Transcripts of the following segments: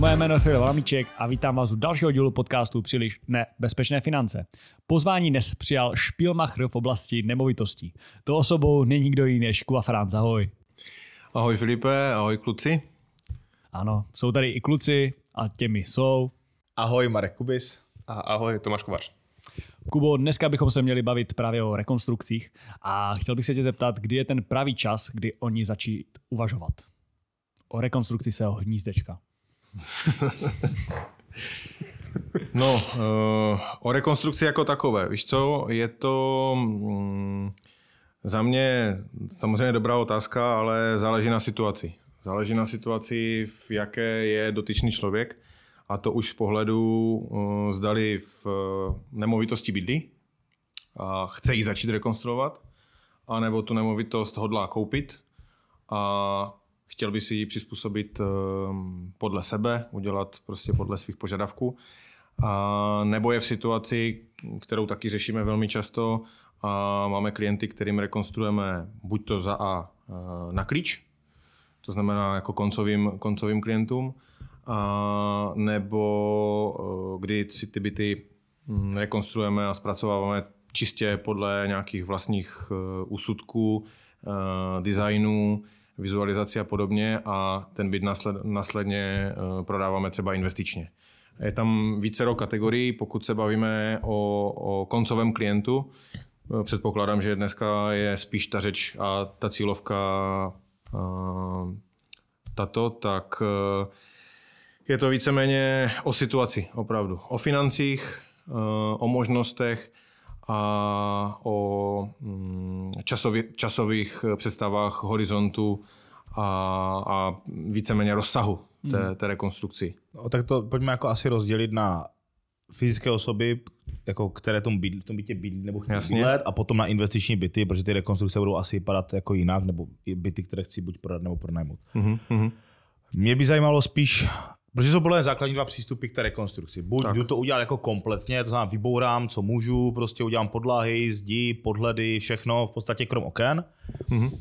Moje jméno je Filip Lamíček a vítám vás u dalšího dílu podcastu Příliš nebezpečné finance. Pozvání dnes přijal Špilmachr v oblasti nemovitostí. To osobou není nikdo jiný než Kuba Franz. Ahoj. Ahoj Filipe, ahoj kluci. Ano, jsou tady i kluci a těmi jsou. Ahoj Marek Kubis. A ahoj Tomáš Kovář. Kubo, dneska bychom se měli bavit právě o rekonstrukcích a chtěl bych se tě zeptat, kdy je ten pravý čas, kdy oni začít uvažovat? O rekonstrukci svého hnízdečka no, eh, o rekonstrukci jako takové. Víš co, je to... Mm, za mě samozřejmě dobrá otázka, ale záleží na situaci. Záleží na situaci, v jaké je dotyčný člověk a to už z pohledu eh, zdali v eh, nemovitosti bydlí a chce ji začít rekonstruovat, anebo tu nemovitost hodlá koupit a chtěl by si ji přizpůsobit ehm, podle sebe, udělat prostě podle svých požadavků. A nebo je v situaci, kterou taky řešíme velmi často, a máme klienty, kterým rekonstruujeme buď to za A e, na klíč, to znamená jako koncovým, koncovým klientům, a nebo e, kdy si ty byty mm, rekonstruujeme a zpracováváme čistě podle nějakých vlastních e, úsudků, designů, vizualizaci a podobně a ten byt nasled, následně eh, prodáváme třeba investičně. Je tam více kategorií, pokud se bavíme o, o koncovém klientu, eh, předpokládám, že dneska je spíš ta řeč a ta cílovka eh, tato, tak je to víceméně o situaci, opravdu. O financích, o možnostech, a o mm, časově, časových eh, představách horizontu a, a víceméně rozsahu té, hmm. té rekonstrukci. No, tak to pojďme jako asi rozdělit na fyzické osoby, jako které tom bydlí, v tom bytě bydlí nebo chtějí Jasně. bydlet a potom na investiční byty, protože ty rekonstrukce budou asi vypadat jako jinak, nebo byty, které chci buď prodat nebo pronajmout. Mm-hmm. Mě by zajímalo spíš Protože jsou podle mě základní dva přístupy k té rekonstrukci. Buď tak. jdu to udělat jako kompletně, to znamená vybourám, co můžu, prostě udělám podlahy, zdi, podhledy, všechno, v podstatě krom oken. Mm-hmm.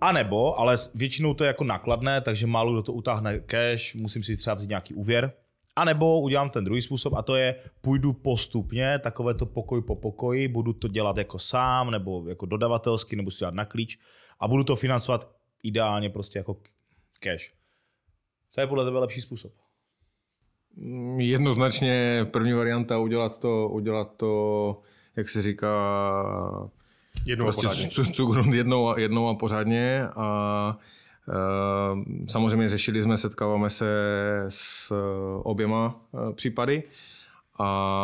A nebo, ale většinou to je jako nakladné, takže málo kdo to utáhne cash, musím si třeba vzít nějaký úvěr. A nebo udělám ten druhý způsob a to je půjdu postupně, takové to pokoj po pokoji, budu to dělat jako sám nebo jako dodavatelsky, nebo si dělat na klíč a budu to financovat ideálně prostě jako cash. Co je podle tebe lepší způsob? Mm, jednoznačně první varianta udělat to, udělat to, jak se říká, jednou prostě a pořádně. Cugrunt jednou, jednou a pořádně a eh, samozřejmě řešili jsme, setkáváme se s eh, oběma eh, případy a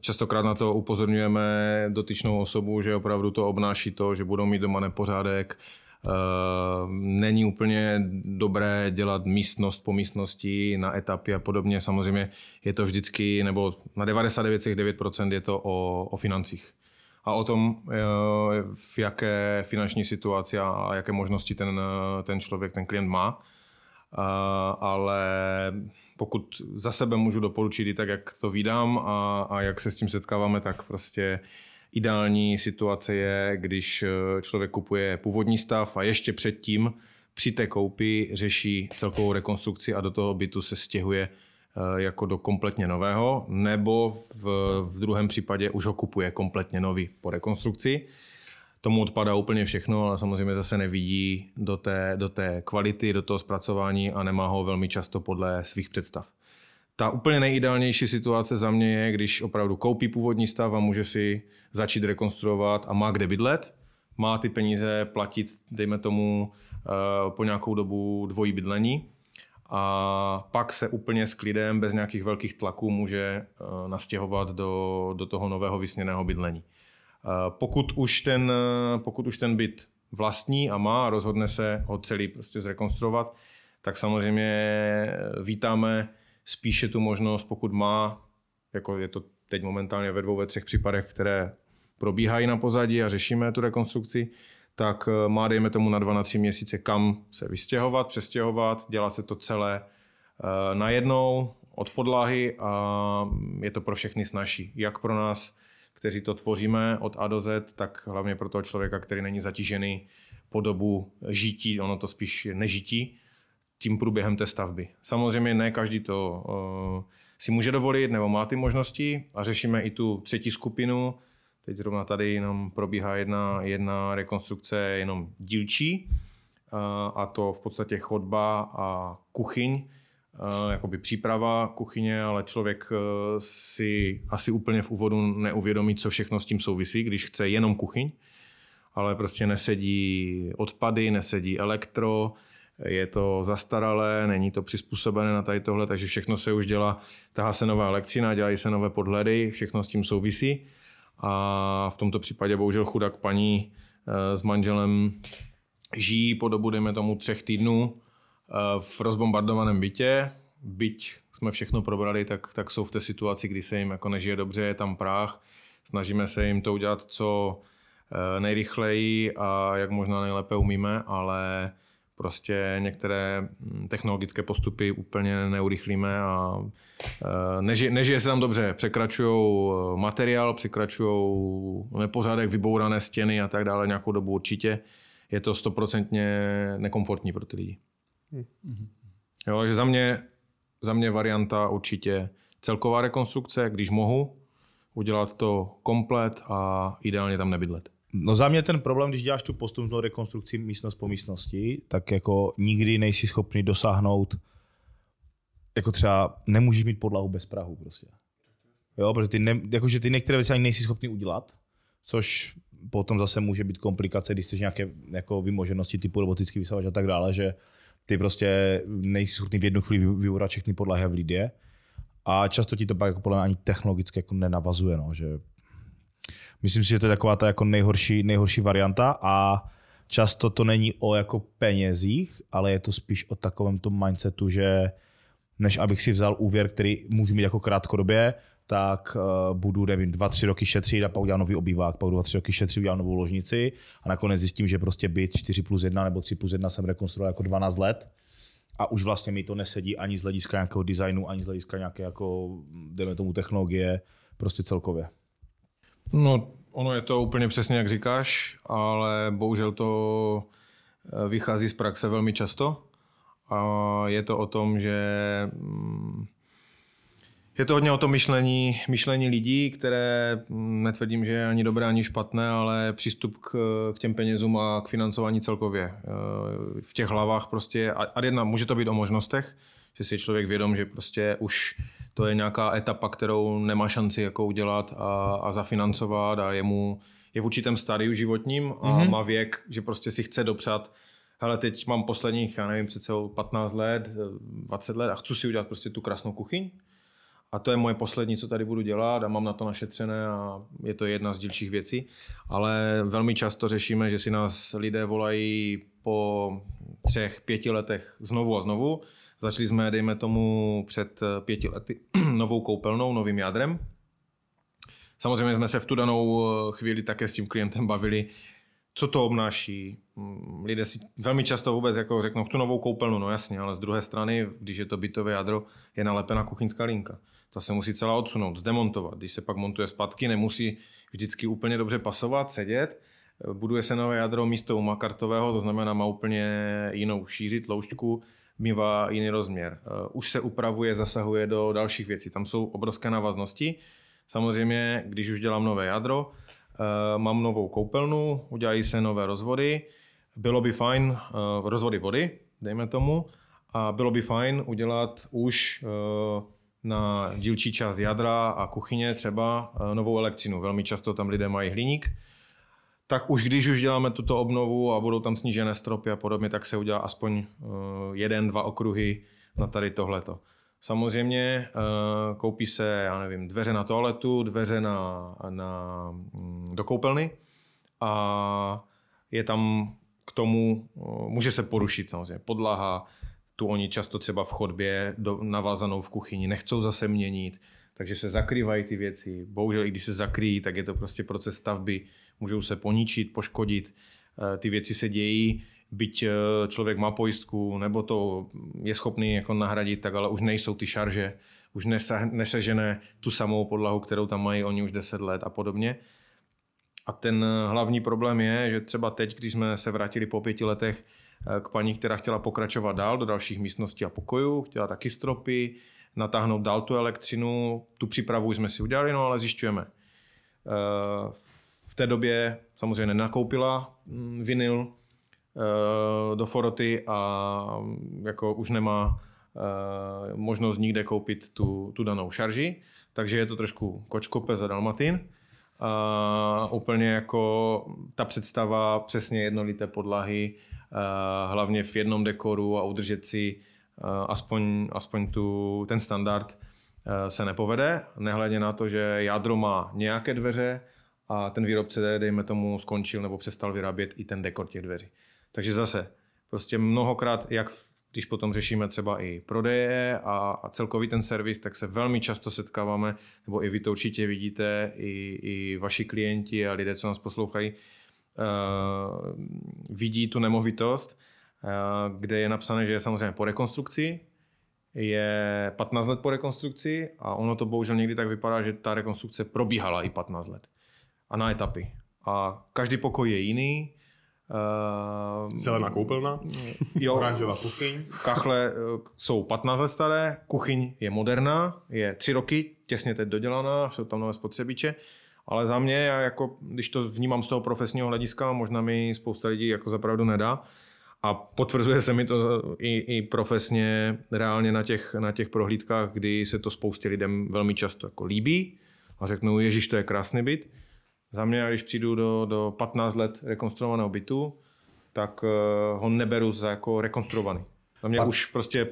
častokrát na to upozorňujeme dotyčnou osobu, že opravdu to obnáší to, že budou mít doma nepořádek, Ehm, není úplně dobré dělat místnost po místnosti na etapy a podobně. Samozřejmě je to vždycky, nebo na 99,9% je to o, o financích a o tom, eh, v jaké finanční situaci a jaké možnosti ten, eh, ten člověk, ten klient má. Eh, ale pokud za sebe můžu doporučit i tak, jak to vydám a, a jak se s tím setkáváme, tak prostě Ideální situace je, když eh, člověk kupuje původní stav a ještě předtím při té koupi řeší celkovou rekonstrukci a do toho bytu se stěhuje eh, jako do kompletně nového, nebo v, v druhém případě už ho kupuje kompletně nový po rekonstrukci. Tomu odpadá úplně všechno, ale samozřejmě zase nevidí do té, do té kvality, do toho zpracování a nemá ho velmi často podle svých představ ta úplně nejideálnější situace za mě je, když opravdu koupí původní stav a může si začít rekonstruovat a má kde bydlet, má ty peníze platit, dejme tomu, eh, po nějakou dobu dvojí bydlení a pak se úplně s klidem, bez nějakých velkých tlaků může eh, nastěhovat do, do toho nového vysněného bydlení. Eh, pokud už, ten, pokud už ten byt vlastní a má a rozhodne se ho celý prostě zrekonstruovat, tak samozřejmě vítáme spíše tu možnost, pokud má, jako je to teď momentálně ve dvou, ve třech případech, které probíhají na pozadí a řešíme tu rekonstrukci, tak eh, má, dejme tomu, na tři měsíce kam se vystěhovat, přestěhovat, dělá se to celé eh, najednou od podlahy a mm, je to pro všechny snažší. Jak pro nás, kteří to tvoříme od A do Z, tak hlavně pro toho člověka, který není zatížený po dobu žití, ono to spíš nežití, tím průběhem té stavby. Samozřejmě ne každý to uh, si může dovolit nebo má ty možnosti a řešíme i tu třetí skupinu. Teď zrovna tady jenom probíhá jedna, jedna rekonstrukce jenom dílčí uh, a to v podstatě chodba a kuchyň, uh, jakoby příprava kuchyně, ale člověk uh, si asi úplně v úvodu neuvědomí, co všechno s tím souvisí, když chce jenom kuchyň, ale prostě nesedí odpady, nesedí elektro, je to zastaralé, není to přizpůsobené na tady tohle, takže všechno se už dělá, tahá se nová elektřina, dělají se nové podhledy, všechno s tím souvisí. A v tomto případě bohužel chudák paní eh, s manželem žijí po dobu, dejme tomu, třech týdnů eh, v rozbombardovaném bytě. Byť jsme všechno probrali, tak, tak jsou v té situaci, kdy se jim jako nežije dobře, je tam práh. Snažíme se jim to udělat co eh, nejrychleji a jak možná nejlépe umíme, ale prostě některé mm, technologické postupy úplně neurychlíme a e, nežije, nežije se tam dobře. Překračují e, materiál, překračují nepořádek, vybourané stěny a tak dále nějakou dobu určitě. Je to stoprocentně nekomfortní pro ty lidi. Mm. Jo, takže za mě, za mě varianta určitě celková rekonstrukce, když mohu, udělat to komplet a ideálně tam nebydlet. No za mě ten problém, když děláš tu postupnou rekonstrukci místnost po místnosti, tak jako nikdy nejsi schopný dosáhnout, jako třeba nemůžeš mít podlahu bez Prahu prostě. Jo, protože ty, ne, jakože ty některé věci ani nejsi schopný udělat, což potom zase může být komplikace, když chceš nějaké jako vymoženosti typu robotický vysavač a tak dále, že ty prostě nejsi schopný v jednu chvíli vyurat všechny podlahy v lidě. A často ti to pak jako podle mě ani technologicky jako nenavazuje, no, že Myslím si, že to je taková ta jako nejhorší, nejhorší varianta a často to není o jako penězích, ale je to spíš o takovém tom mindsetu, že než abych si vzal úvěr, který můžu mít jako krátkodobě, tak eh, budu, nevím, dva, tři roky šetřit a pak udělám nový obývák, pak dva, tři roky šetřit, udělám novou ložnici a nakonec zjistím, že prostě byt 4 plus 1 nebo 3 plus 1 jsem rekonstruoval jako 12 let a už vlastně mi to nesedí ani z hlediska nějakého designu, ani z hlediska nějaké jako, jdeme tomu, technologie, prostě celkově. No, ono je to úplně přesně, jak říkáš, ale bohužel to eh, vychází z praxe velmi často. A je to o tom, že mm, je to hodně o tom myšlení, myšlení lidí, které mm, netvrdím, že je ani dobré, ani špatné, ale přístup k, k těm penězům a k financování celkově. Eh, v těch hlavách prostě, a jedna, může to být o možnostech, že si je člověk vědom, že prostě už to je nějaká etapa, kterou nemá šanci jako udělat a, a zafinancovat a je mu je v určitém stádiu životním a mm-hmm. má věk, že prostě si chce dopřát hele, teď mám posledních, já nevím, přece 15 let, 20 eh, let a chci si udělat prostě tu krásnou kuchyň a to je moje poslední, co tady budu dělat a mám na to našetřené a je to jedna z dílčích věcí, ale velmi často řešíme, že si nás lidé volají po třech, pěti letech znovu a znovu, Začali jsme, dejme tomu, před eh, pěti lety novou koupelnou, novým jádrem. Samozřejmě jsme se v tu danou eh, chvíli také s tím klientem bavili, co to obnáší. Mm, lidé si velmi často vůbec jako řeknou, chci novou koupelnu, no jasně, ale z druhé strany, když je to bytové jádro, je nalepena kuchyňská linka. Ta se musí celá odsunout, zdemontovat. Když se pak montuje zpátky, nemusí vždycky úplně dobře pasovat, sedět. Eh, buduje se nové jádro místo makartového, to znamená má úplně jinou šíři, tloušťku mývá jiný rozměr. Eh, už se upravuje, zasahuje do dalších věcí. Tam jsou obrovské navaznosti. Samozřejmě, když už dělám nové jádro, eh, mám novou koupelnu, udělají se nové rozvody, bylo by fajn eh, rozvody vody, dejme tomu, a bylo by fajn udělat už na dílčí část jadra a kuchyně třeba novou elektřinu. Velmi často tam lidé mají hliník, tak už když už děláme tuto obnovu a budou tam snížené stropy a podobně, tak se udělá aspoň eh, jeden, dva okruhy na tady tohleto. Samozřejmě eh, koupí se, já nevím, dveře na toaletu, dveře na, na, mm, do koupelny a je tam k tomu, eh, může se porušit samozřejmě podlaha, tu oni často třeba v chodbě navázanou navazanou v kuchyni nechcou zase měnit, takže se zakrývají ty věci. Bohužel, i když se zakryjí, tak je to prostě proces stavby, můžou se poničit, poškodit, eh, ty věci se dějí, byť eh, člověk má pojistku, nebo to je schopný jako nahradit, tak ale už nejsou ty šarže, už nesežené tu samou podlahu, kterou tam mají oni už 10 let a podobně. A ten eh, hlavní problém je, že třeba teď, když jsme se vrátili po pěti letech k paní, která chtěla pokračovat dál do dalších místností a pokojů, chtěla taky stropy, natáhnout dál tu elektřinu. Tu přípravu jsme si udělali, no ale zjišťujeme. Eh, v té době samozřejmě nenakoupila mm, vinyl eh, do Foroty a mm, jako už nemá eh, možnost nikde koupit tu, tu danou šarži, takže je to trošku kočkope za Dalmatin. A úplně jako ta představa přesně jednolité podlahy, hlavně v jednom dekoru a udržet si Eh, aspoň, aspoň tu, ten standard eh, se nepovede, nehledě na to, že jádro má nějaké dveře a ten výrobce, dejme tomu, skončil nebo přestal vyrábět i ten dekor těch dveří. Takže zase, prostě mnohokrát, jak když potom řešíme třeba i prodeje a, a celkový ten servis, tak se velmi často setkáváme, nebo i vy to určitě vidíte, i, i vaši klienti a lidé, co nás poslouchají, uh, vidí tu nemovitost Eh, kde je napsané, že je samozřejmě po rekonstrukci, je 15 let po rekonstrukci a ono to bohužel někdy tak vypadá, že ta rekonstrukce probíhala i 15 let a na etapy. A každý pokoj je jiný. Eh, Zelená koupelna, jo, oranžová kuchyň. Kachle eh, jsou 15 let staré, kuchyň je moderná, je 3 roky, těsně teď dodělaná, jsou tam nové spotřebiče. Ale za mě, já jako, když to vnímám z toho profesního hlediska, možná mi spousta lidí jako zapravdu nedá, a potvrzuje se mi to i, i profesně, reálně na těch, na těch prohlídkách, kdy se to spoustě lidem velmi často jako líbí a řeknou, ježiš, to je krásný byt. Za mě, když přijdu do, do 15 let rekonstruovaného bytu, tak uh, ho neberu za jako rekonstruovaný. Za mě Pat... už prostě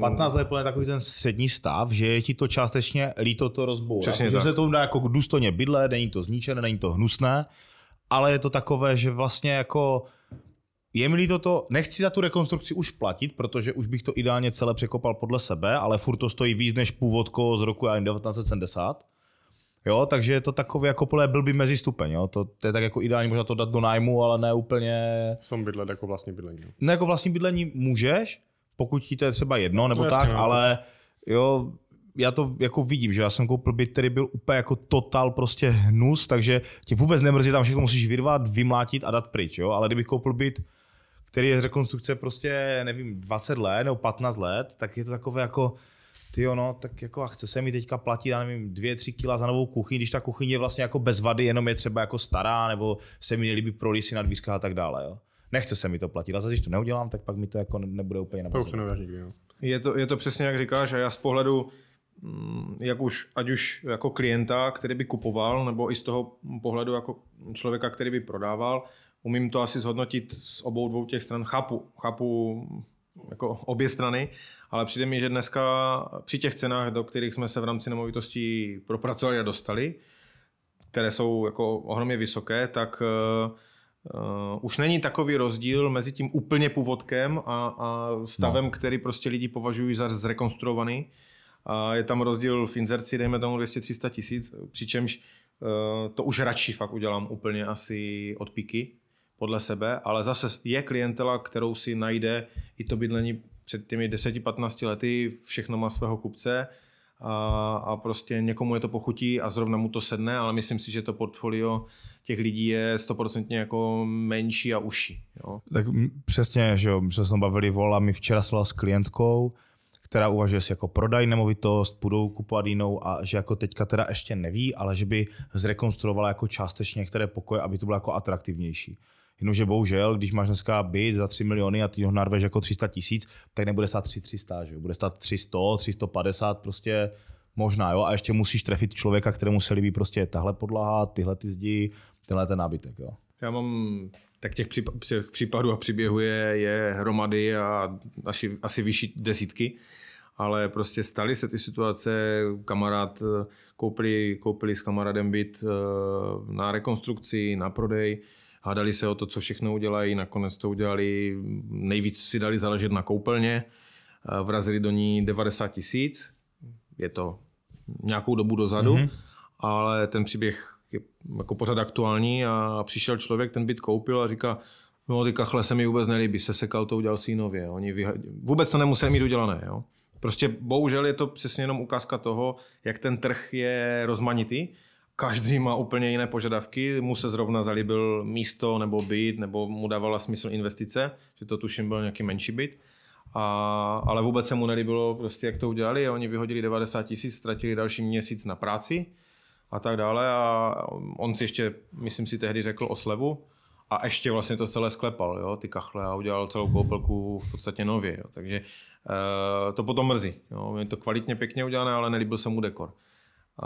15 mm, let je takový ten střední stav, že je ti to částečně líto to rozbou. Přesně že se to dá jako důstojně bydlet, není to zničené, není to hnusné, ale je to takové, že vlastně jako je mi líto to, nechci za tu rekonstrukci už platit, protože už bych to ideálně celé překopal podle sebe, ale furt to stojí víc než původko z roku 1970. Jo, takže je to takové jako plné blbý mezistupeň. Jo. To, to, je tak jako ideální, možná to dát do nájmu, ale ne úplně... V tom bydlet jako vlastní bydlení. No. Ne, jako vlastní bydlení můžeš, pokud ti to je třeba jedno nebo no, tak, jasně, no. ale jo, já to jako vidím, že já jsem koupil byt, který byl úplně jako total prostě hnus, takže tě vůbec nemrzí, tam všechno musíš vyrvat, vymlátit a dát pryč, jo? ale kdybych koupil byt, který je z rekonstrukce prostě, nevím, 20 let nebo 15 let, tak je to takové jako, ty no, tak jako a chce se mi teďka platit, já nevím, dvě, tři kila za novou kuchyni, když ta kuchyně je vlastně jako bez vady, jenom je třeba jako stará, nebo se mi nelíbí prolisy na dvířkách a tak dále, jo. Nechce se mi to platit, a zase, když to neudělám, tak pak mi to jako nebude úplně na to Je to, je to přesně jak říkáš a já z pohledu mm, jak už, ať už jako klienta, který by kupoval, nebo i z toho pohledu jako člověka, který by prodával, umím to asi zhodnotit z obou dvou těch stran. Chápu, chápu jako obě strany, ale přijde mi, že dneska při těch cenách, do kterých jsme se v rámci nemovitostí propracovali a dostali, které jsou jako ohromně vysoké, tak uh, už není takový rozdíl mezi tím úplně původkem a, a stavem, no. který prostě lidi považují za zrekonstruovaný. A je tam rozdíl v inzerci, dejme tomu 200-300 tisíc, přičemž uh, to už radši fakt udělám úplně asi od píky, podle sebe, ale zase je klientela, kterou si najde i to bydlení před těmi 10-15 lety, všechno má svého kupce a, a prostě někomu je to pochutí a zrovna mu to sedne, ale myslím si, že to portfolio těch lidí je stoprocentně jako menší a užší. Jo. Tak přesně, že jo, my jsme se bavili vola, mi včera slova s klientkou, která uvažuje si jako prodaj nemovitost, budou kupovat jinou a že jako teďka teda ještě neví, ale že by zrekonstruovala jako částečně některé pokoje, aby to bylo jako atraktivnější. Jenomže bohužel, když máš dneska byt za 3 miliony a ty ho narveš jako 300 tisíc, tak nebude stát 3 300, že? bude stát 300, 350 prostě možná, jo, a ještě musíš trefit člověka, kterému se líbí prostě tahle podlaha, tyhle ty zdi, tenhle ten nábytek, jo. Já mám tak těch případů a příběhů je, je hromady a asi, asi vyšší desítky, ale prostě staly se ty situace, kamarád eh, koupili, koupili s kamarádem byt eh, na rekonstrukci, na prodej, hádali se o to, co všechno udělají, nakonec to udělali, nejvíc si dali záležet na koupelně, vrazili do ní 90 tisíc, je to nějakou dobu dozadu, mm-hmm. ale ten příběh je jako pořád aktuální a přišel člověk, ten byt koupil a říká, no ty kachle se mi vůbec nelíbí, se sekal to udělal si nově, oni vyha- vůbec to nemuseli mít udělané, jo. Prostě bohužel je to přesně jenom ukázka toho, jak ten trh je rozmanitý každý má úplně jiné požadavky, mu se zrovna zalíbil místo nebo byt, nebo mu dávala smysl investice, že to tuším byl nějaký menší byt. A, ale vůbec se mu nelíbilo prostě, jak to udělali. Oni vyhodili 90 tisíc, ztratili další měsíc na práci a tak dále. A on si ještě, myslím si, tehdy řekl o slevu a ještě vlastně to celé sklepal, jo, ty kachle a udělal celou koupelku v podstatě nově. Jo. Takže e, to potom mrzí. Jo. Je to kvalitně pěkně udělané, ale nelíbil se mu dekor.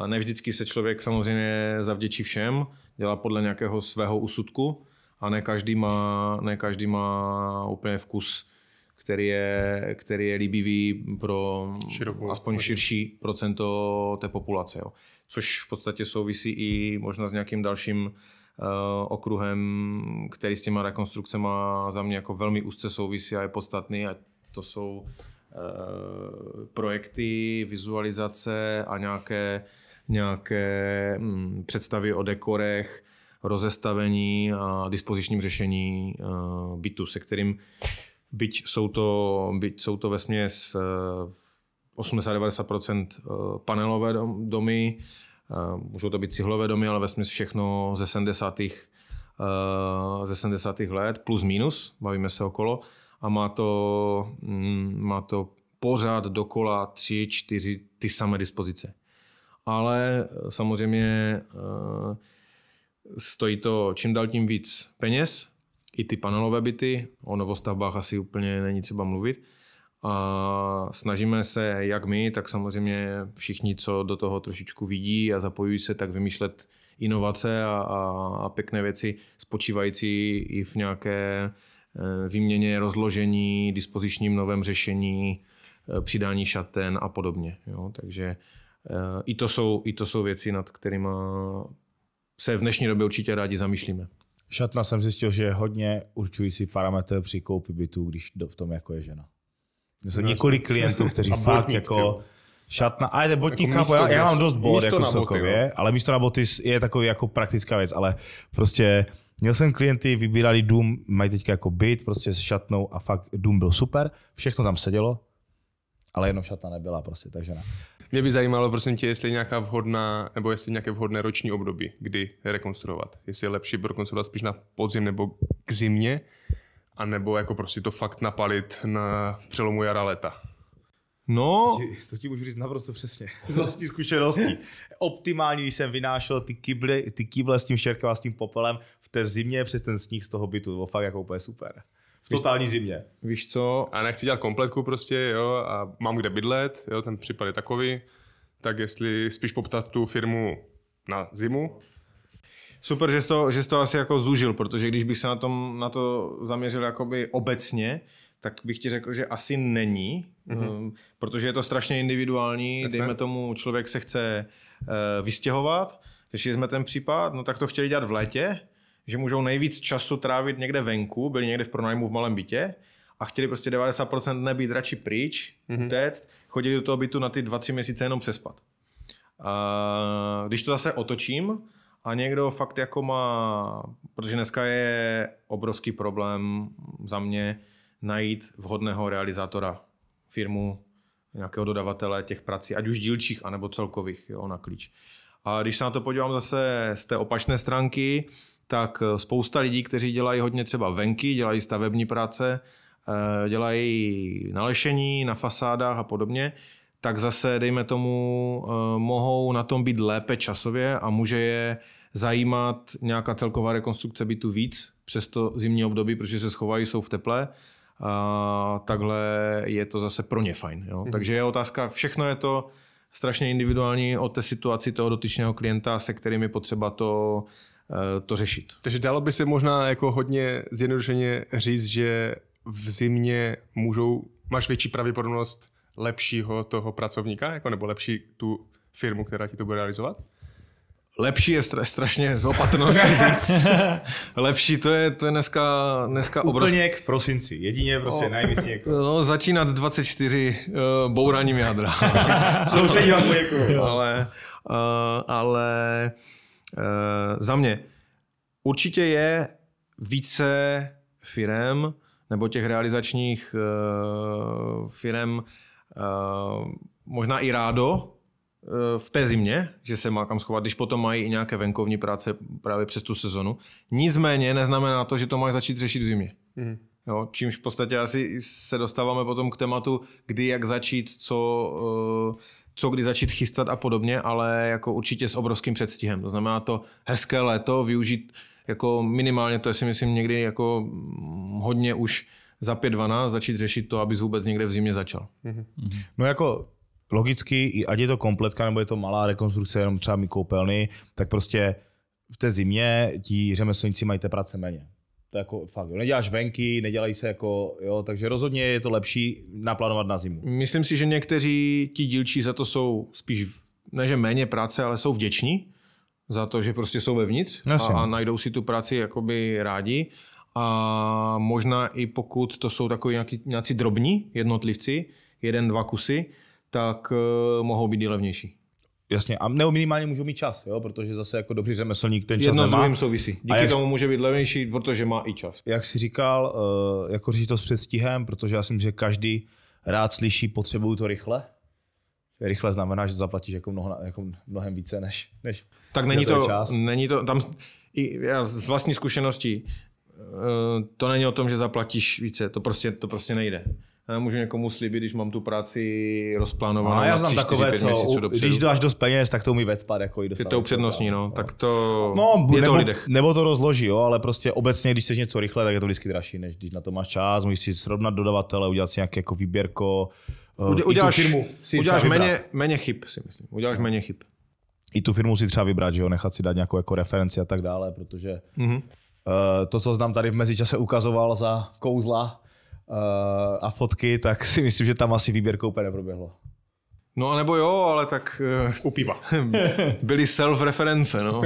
Nevždycky se člověk samozřejmě zavděčí všem, dělá podle nějakého svého usudku a ne každý má, ne každý má úplně vkus, který je, který je líbivý pro Širokou aspoň podle. širší procento té populace. Jo. Což v podstatě souvisí i možná s nějakým dalším eh, okruhem, který s těma rekonstrukcemi za mě jako velmi úzce souvisí a je podstatný a to jsou Eh, projekty, vizualizace a nějaké, nějaké hm, představy o dekorech, rozestavení a dispozičním řešení eh, bytu, se kterým byť jsou to, byť jsou to ve směs 80-90% eh, panelové domy, můžou to být cihlové domy, ale ve směs všechno ze 70. ze 70. let, plus minus, bavíme se okolo, a má to, mm, má to pořád dokola tři, čtyři ty samé dispozice. Ale eh, samozřejmě eh, stojí to čím dál tím víc peněz, i ty panelové byty, o novostavbách asi úplně není třeba mluvit. A snažíme se, jak my, tak samozřejmě všichni, co do toho trošičku vidí a zapojují se, tak vymýšlet inovace a, a, a pěkné věci spočívající i v nějaké Eh, výměně rozložení, dispozičním novém řešení, eh, přidání šaten a podobně. Jo? Takže eh, i to, jsou, i to jsou věci, nad kterými se v dnešní době určitě rádi zamýšlíme. Šatna jsem zjistil, že je hodně určující parametr při koupi bytu, když v tom jako je žena. Jsou několik klientů, kteří fakt jako... Tě Šatna, a je botní, jako chápu, já, já mám dost bod jako sokově, boty, ale místo na boty je takový jako praktická věc, ale prostě Měl jsem klienty, vybírali dům, mají teď jako byt, prostě s šatnou a fakt dům byl super, všechno tam sedělo, ale jenom šatna nebyla prostě, takže ne. Mě by zajímalo, prosím tě, jestli nějaká vhodná, nebo jestli nějaké vhodné roční období, kdy rekonstruovat. Jestli je lepší rekonstruovat spíš na podzim nebo k zimě, anebo jako prostě to fakt napalit na přelomu jara leta. No, to ti, to ti můžu říct naprosto přesně. Z vlastní zkušeností. Optimální, když jsem vynášel ty kyble, ty kyble s tím šerkem a s tím popelem v té zimě přes ten sníh z toho bytu. Bylo fakt jako úplně super. V totální víš, zimě. Víš co? A nechci dělat kompletku prostě, jo, a mám kde bydlet, jo, ten případ je takový, tak jestli spíš poptat tu firmu na zimu, Super, že jsi, to, že jsi to asi jako zúžil, protože když bych se na, tom, na to zaměřil jakoby obecně, tak bych ti řekl, že asi není, mm-hmm. protože je to strašně individuální. Tak Dejme tomu, člověk se chce eh, vystěhovat, řešili jsme ten případ, no tak to chtěli dělat v létě, že můžou nejvíc času trávit někde venku, byli někde v pronájmu v malém bytě a chtěli prostě 90% nebýt radši pryč, mm-hmm. utéct, chodili do toho bytu na ty 2-3 měsíce jenom přespat. A když to zase otočím a někdo fakt jako má, protože dneska je obrovský problém za mě, najít vhodného realizátora, firmu, nějakého dodavatele těch prací, ať už dílčích, anebo celkových jo, na klíč. A když se na to podívám zase z té opačné stránky, tak eh, spousta lidí, kteří dělají hodně třeba venky, dělají stavební práce, eh, dělají nalešení na fasádách a podobně, tak zase, dejme tomu, eh, mohou na tom být lépe časově a může je zajímat nějaká celková rekonstrukce bytu víc přes to zimní období, protože se schovají, jsou v teple a takhle je to zase pro ně fajn. Jo? Mm-hmm. Takže je otázka, všechno je to strašně individuální o té situaci toho dotyčného klienta, se kterým je potřeba to, eh, to řešit. Takže dalo by se možná jako hodně zjednodušeně říct, že v zimě můžou, máš větší pravděpodobnost lepšího toho pracovníka, jako nebo lepší tu firmu, která ti to bude realizovat? Lepší je stra, strašně z opatrnosti říct. Lepší to je, to je dneska, dneska Úplně obrovský. v prosinci, jedině prostě no, najvíc jako. No, začínat 24 uh, bouraním jádra. Sousedí vám děkuju. Ale, uh, ale uh, za mě určitě je více firem nebo těch realizačních uh, firem uh, možná i rádo, v té zimě, že se má kam schovat, když potom mají i nějaké venkovní práce právě přes tu sezonu. Nicméně neznamená to, že to máš začít řešit v zimě. Mm. Jo, čímž v podstatě asi se dostáváme potom k tématu, kdy jak začít, co, eh, co kdy začít chystat a podobně, ale jako určitě s obrovským předstihem. To znamená to hezké léto, využít jako minimálně, to je si myslím někdy jako mm, hodně už za 5-12 začít řešit to, abys vůbec někde v zimě začal. Mm-hmm. No jako logicky, i ať je to kompletka nebo je to malá rekonstrukce jenom třeba mi koupelny, tak prostě v té zimě ti řemeslníci mají té práce méně. To jako fakt, jo. neděláš venky, nedělají se jako, jo, takže rozhodně je to lepší naplánovat na zimu. Myslím si, že někteří ti dílčí za to jsou spíš, ne že méně práce, ale jsou vděční za to, že prostě jsou vevnitř a, a najdou si tu práci jakoby rádi. A možná i pokud to jsou takový nějaký, nějaký drobní jednotlivci, jeden, dva kusy, tak uh, mohou být i levnější. Jasně, a nebo minimálně můžou mít čas, jo? protože zase jako dobrý řemeslník ten čas Jedno nemá. Jedno s souvisí. Díky jak... tomu může být levnější, protože má i čas. Jak jsi říkal, uh, jako řešit to s předstihem, protože já si myslím, že každý rád slyší, potřebuju to rychle. Rychle znamená, že zaplatíš jako, mnoho, jako mnohem více než, než Tak není to, čas. není to, tam i já z vlastní zkušeností, eh, to není o tom, že zaplatíš více, to prostě, to prostě nejde. Já nemůžu někomu slíbit, když mám tu práci rozplánovanou no, já znám takové, 4, co, u, když dáš dost peněz, tak to umí vecpat. Jako je to upřednostní, no. no. Tak to no, je nebo, to lidech. Nebo to rozloží, jo, ale prostě obecně, když chceš něco rychle, tak je to vždycky dražší, než když na to máš čas, můžeš si srovnat dodavatele, udělat si nějaké jako výběrko. Eh, Ude, uděláš, firmu si uděláš méně, méně chyb, si myslím. Uděláš no. méně chyb. I tu firmu si třeba vybrat, že jo, nechat si dát nějakou jako referenci a tak dále, protože mm-hmm. to, co znám tady v mezičase ukazoval za kouzla, Eh, a fotky, tak si myslím, že tam asi výběrka úplně neproběhlo. No a nebo jo, ale tak... Eh, U piva. byly self-reference, no.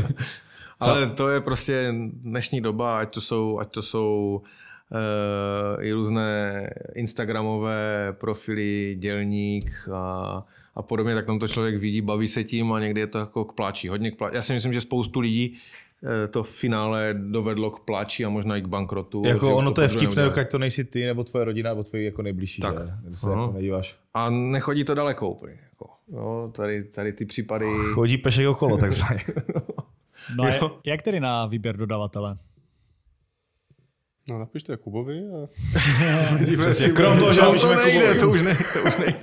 ale to je prostě dnešní doba, ať to jsou, ať to jsou uh, i různé instagramové profily, dělník a, a podobně, tak tam to člověk vidí, baví se tím a někdy je to jako k pláči, hodně k pláči. Já si myslím, že spoustu lidí Eh, to v finále dovedlo k pláči a možná i k bankrotu. Jako ono to, to je vtipné, jak to nejsi ty, nebo tvoje rodina, nebo tvoji jako nejbližší. Tak. Ne? uh-huh. jako A nechodí to daleko úplně. Jako. No, tady, tady ty případy... Chodí pešek okolo, takzvaně. no a jak tedy na výběr dodavatele? No napište Kubovi a... krom no, toho, že to, nejde, Kubovi. to už ne, to už ne.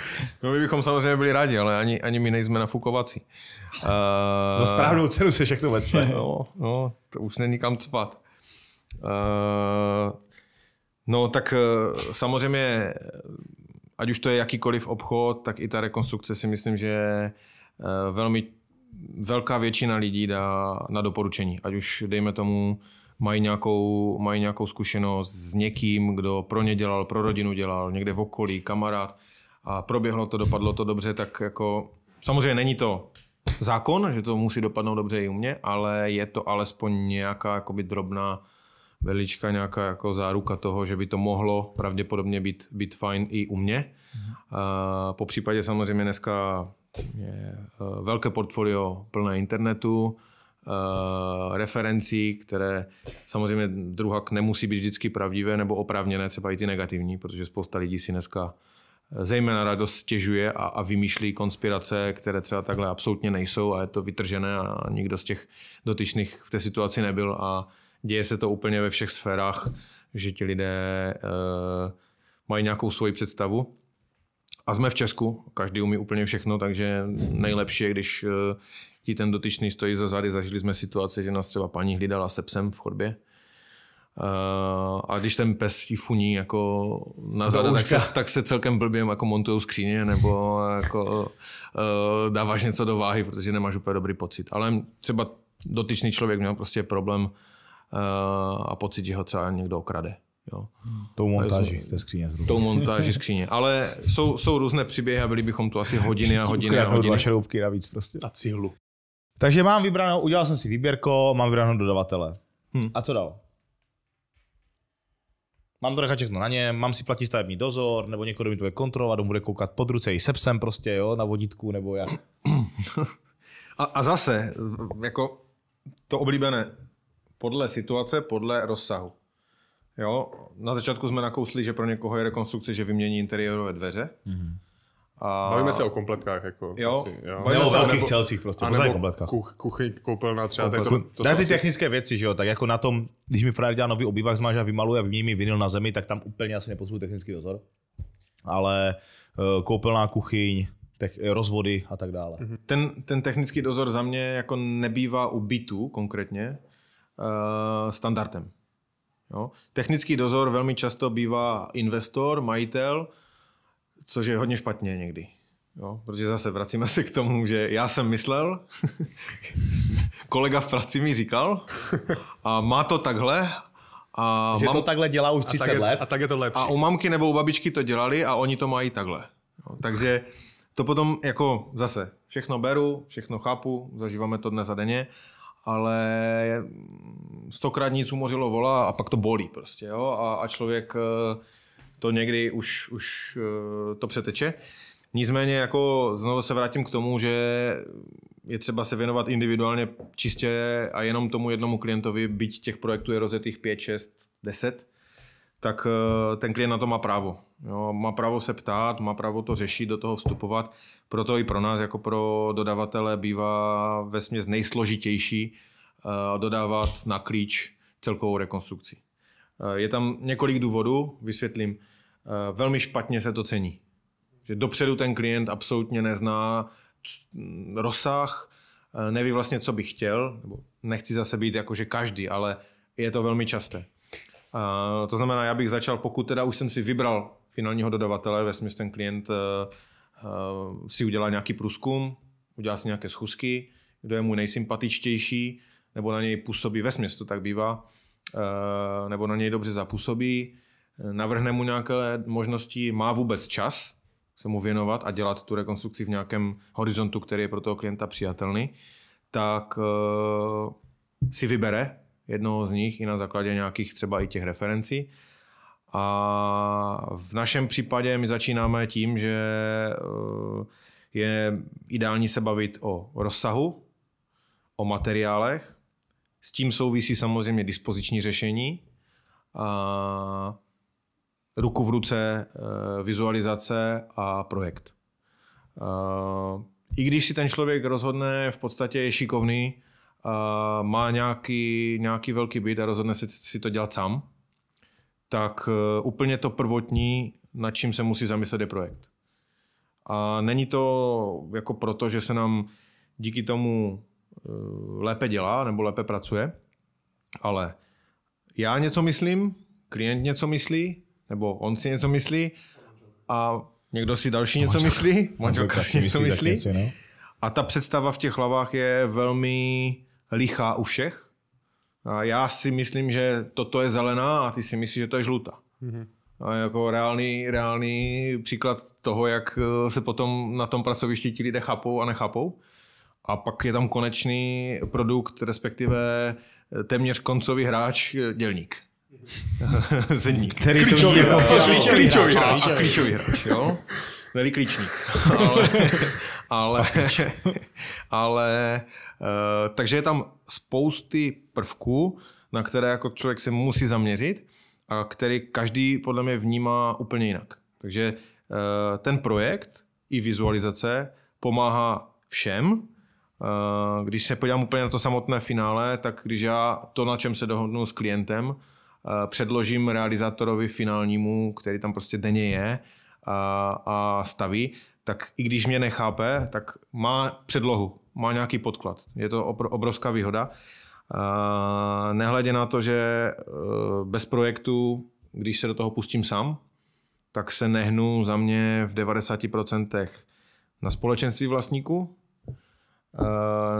No my bychom samozřejmě byli rádi, ale ani, ani my nejsme nafukovací. Uh, Za eh, správnou cenu se všechno vecpe. No, no, to už není kam cpat. Uh, no tak eh, samozřejmě, ať už to je jakýkoliv obchod, tak i ta rekonstrukce si myslím, že velmi velká většina lidí dá na doporučení. Ať už dejme tomu uh, mají nějakou, mají nějakou zkušenost s někým, kdo pro ně dělal, pro rodinu dělal, někde v okolí, kamarád a proběhlo to, dopadlo to dobře, tak jako samozřejmě není to zákon, že to musí dopadnout dobře i u mě, ale je to alespoň nějaká jakoby drobná velička, nějaká jako záruka toho, že by to mohlo pravděpodobně být, být fajn i u mě. Mhm. A, po případě samozřejmě dneska je eh, velké portfolio plné internetu, Eh, referencí, které samozřejmě druhak nemusí být vždycky pravdivé nebo oprávněné, třeba i ty negativní, protože spousta lidí si dneska eh, zejména radost stěžuje a, a vymýšlí konspirace, které třeba takhle absolutně nejsou a je to vytržené a nikdo z těch dotyčných v té situaci nebyl a děje se to úplně ve všech sférách, že ti lidé e, mají nějakou svoji představu. A jsme v Česku, každý umí úplně všechno, takže nejlepší je, když ti ten dotyčný stojí za zády. Zažili jsme situaci, že nás třeba paní hlídala se psem v chodbě. Eh, a když ten pes ti funí jako na záda, tak se, tak se celkem blbě jako montují skříně nebo jako, eh, dáváš něco do váhy, protože nemáš úplně dobrý pocit. Ale třeba dotyčný člověk měl prostě problém eh, a pocit, že ho třeba někdo okrade. Jo. Hmm. Tou montáži, té skříně. Zhruba. Tou montáži skříně. Ale jsou, jsou různé příběhy a byli bychom tu asi hodiny a hodiny a hodiny. Dva šroubky navíc prostě. A cihlu. Takže mám vybranou, udělal jsem si výběrko, mám vybranou dodavatele. Hmm. A co dál? Mám to nechat všechno na něm, mám si platit stavební dozor, nebo někdo mi to bude kontrolovat, on bude koukat pod ruce i sepsem prostě, jo, na vodítku, nebo jak. A, a zase, jako to oblíbené, podle situace, podle rozsahu. Jo, na začátku jsme nakousli, že pro někoho je rekonstrukce, že vymění interiérové dveře. Mm-hmm. A... Bavíme se o kompletkách. Jako, jo? Asi, jo. Bavíme ne o velkých čelcích prostě, pořád kompletkách. Kuch, kuchyň, koupelna třeba. Tak To, to, to ty technické věci, že jo, tak jako na tom, když mi právě dělá nový obývák zmáže a vymaluje a vymění mi vinyl na zemi, tak tam úplně asi nepotřebuji technický dozor. Ale eh, koupelná kuchyň, tech, rozvody a tak dále. Mhm. Ten, ten technický dozor za mě jako nebývá u bytu konkrétně uh, standardem. Jo? Technický dozor velmi často bývá investor, majitel, což je hodně špatně někdy. Jo, protože zase vracíme se k tomu, že já jsem myslel, kolega v práci mi říkal, a má to takhle a že mam... to takhle dělá už 30 a tak je, let. A tak je to lepší. A u mamky nebo u babičky to dělali a oni to mají takhle. Jo? takže to potom jako zase všechno beru, všechno chápu, zažíváme to dnes a denně, ale stokrát nic umořilo vola a pak to bolí prostě. Jo? A, a člověk eh, to někdy už, už eh, to přeteče. Nicméně jako znovu se vrátím k tomu, že je třeba se věnovat individuálně čistě a jenom tomu jednomu klientovi, byť těch projektů je rozjetých 5, 6, 10, tak eh, ten klient na to má právo. Jo, má právo se ptát, má právo to řešit, do toho vstupovat. Proto i pro nás, jako pro dodavatele, bývá ve směs nejsložitější eh, dodávat na klíč celkovou rekonstrukci. Je tam několik důvodů, vysvětlím. Eh, velmi špatně se to cení. Že dopředu ten klient absolutně nezná mm, rozsah, eh, neví vlastně, co by chtěl, nebo nechci zase být jako, že každý, ale je to velmi časté. A eh, to znamená, já bych začal, pokud teda už jsem si vybral finálního dodavatele, ve smyslu ten klient si udělá nějaký průzkum, udělá si nějaké schůzky, kdo je mu nejsympatičtější, nebo na něj působí, ve to tak bývá, nebo na něj dobře zapůsobí, navrhne mu nějaké možnosti, má vůbec čas se mu věnovat a dělat tu rekonstrukci v nějakém horizontu, který je pro toho klienta přijatelný, tak eh, si vybere jednoho z nich i na základě nějakých třeba i těch referencí. A v našem případě my začínáme tím, že eh, je ideální se bavit o rozsahu, o materiálech, s tím souvisí samozřejmě dispoziční řešení a ruku v ruce eh, vizualizace a projekt. Eh, I když si ten člověk rozhodne, v podstatě je šikovný, eh, má nějaký, nějaký velký byt a rozhodne si, si to dělat sám, tak úplně to prvotní, nad čím se musí zamyslet, je projekt. A není to jako proto, že se nám díky tomu lépe dělá nebo lépe pracuje, ale já něco myslím, klient něco myslí nebo on si něco myslí a někdo si další něco Manželka. myslí, manželka si něco myslí. Něco, no? A ta představa v těch hlavách je velmi lichá u všech. A já si myslím, že toto je zelená a ty si myslíš, že to je žlutá. Mm-hmm. A jako reálný, reálný příklad toho, jak eh, se potom na tom pracovišti ti lidé chápou a nechápou. A pak je tam konečný produkt, respektive eh, téměř koncový hráč, eh, dělník. Zedník. Který klíčový jako klíčový, klíčový hráč. A klíčový hráč, jo? Neli klíčník. Ale, ale, ale uh, takže je tam spousty prvků, na které jako člověk se musí zaměřit a který každý podle mě vnímá úplně jinak. Takže uh, ten projekt i vizualizace pomáhá všem, eh, když se podívám úplně na to samotné finále, tak když já to, na čem se dohodnu s klientem, Eh, předložím realizátorovi finálnímu, který tam prostě denně je a, a staví, tak i když mě nechápe, tak má předlohu, má nějaký podklad. Je to obrovská výhoda. Eh, nehledě na to, že eh, bez projektu, když se do toho pustím sám, tak se nehnu za mě v 90% na společenství vlastníků,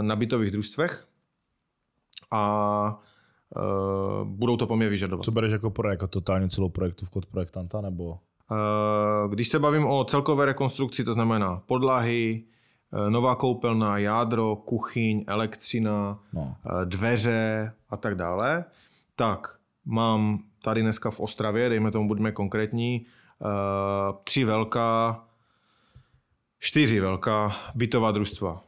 na bytových družstvech a uh, budou to po mě vyžadovat. Co bereš jako projekt, jako totálně celou projektu v kod projektanta, nebo? Uh, když se bavím o celkové rekonstrukci, to znamená podlahy, eh, nová koupelna, jádro, kuchyň, elektřina, no. dveře a tak dále, tak mám tady dneska v Ostravě, dejme tomu, buďme konkrétní, tři velká, čtyři velká bytová družstva.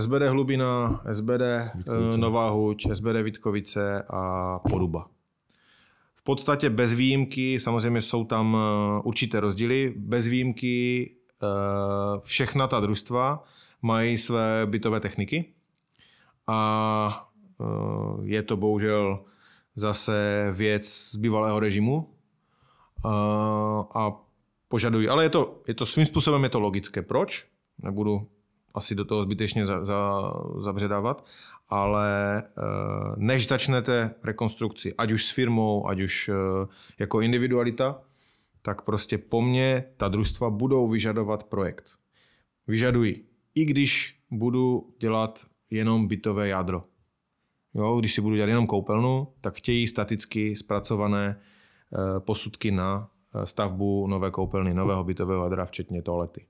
SBD Hlubina, SBD eh, Vítkovice. Nová Huť, SBD Vítkovice a Poruba. V podstatě bez výjimky, samozřejmě jsou tam eh, určité rozdíly, bez výjimky eh, všechna ta družstva mají své bytové techniky a je to bohužel zase věc z bývalého režimu a požadují. Ale je to, je to svým způsobem je to logické. Proč? Nebudu asi do toho zbytečně za, za, zabředávat, ale eh, než začnete rekonstrukci, ať už s firmou, ať už eh, jako individualita, tak prostě po mně ta družstva budou vyžadovat projekt. Vyžadují. I když budu dělat jenom bytové jádro. Jo, když si budu dělat jenom koupelnu, tak chtějí staticky zpracované eh, posudky na stavbu nové koupelny, nového bytového jádra, včetně toalety.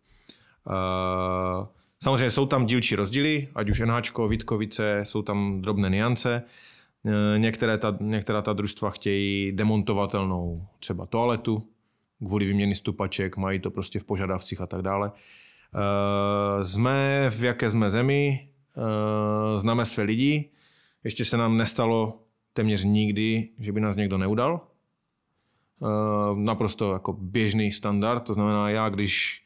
E, Samozřejmě jsou tam dílčí rozdíly, ať už NHčko, Vítkovice, jsou tam drobné niance. E, některé ta, některá ta družstva chtějí demontovatelnou třeba toaletu, kvůli vyměny stupaček, mají to prostě v požadavcích a tak dále. E, jsme v jaké jsme zemi, e, známe své lidi, ještě se nám nestalo téměř nikdy, že by nás někdo neudal. Naprosto jako běžný standard, to znamená já, když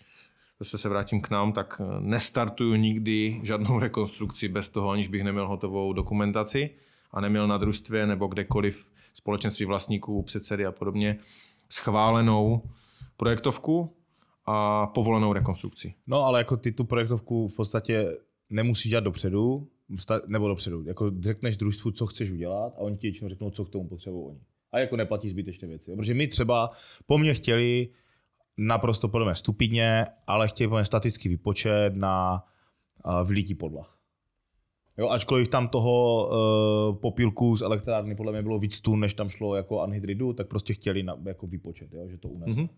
zase se vrátím k nám, tak eh, nestartuju nikdy žádnou rekonstrukci bez toho, aniž bych neměl hotovou dokumentaci a neměl na družstvě nebo kdekoliv společenství vlastníků, předsedy a podobně schválenou projektovku a povolenou rekonstrukci. No ale jako ty tu projektovku v podstatě nemusíš dělat dopředu, nebo dopředu, jako řekneš družstvu, co chceš udělat a oni ti většinou řeknou, co k tomu potřebují oni. A jako neplatí zbytečné věci. Protože my třeba po mně chtěli naprosto podle mě stupidně, ale chtějí podle mě statický vypočet na eh, vylítí podlah. Jo, ačkoliv tam toho uh, popílku z elektrárny podle mě bylo víc tun, než tam šlo jako anhydridu, tak prostě chtěli na, jako vypočet, jo, že to uneslo. Mm-hmm.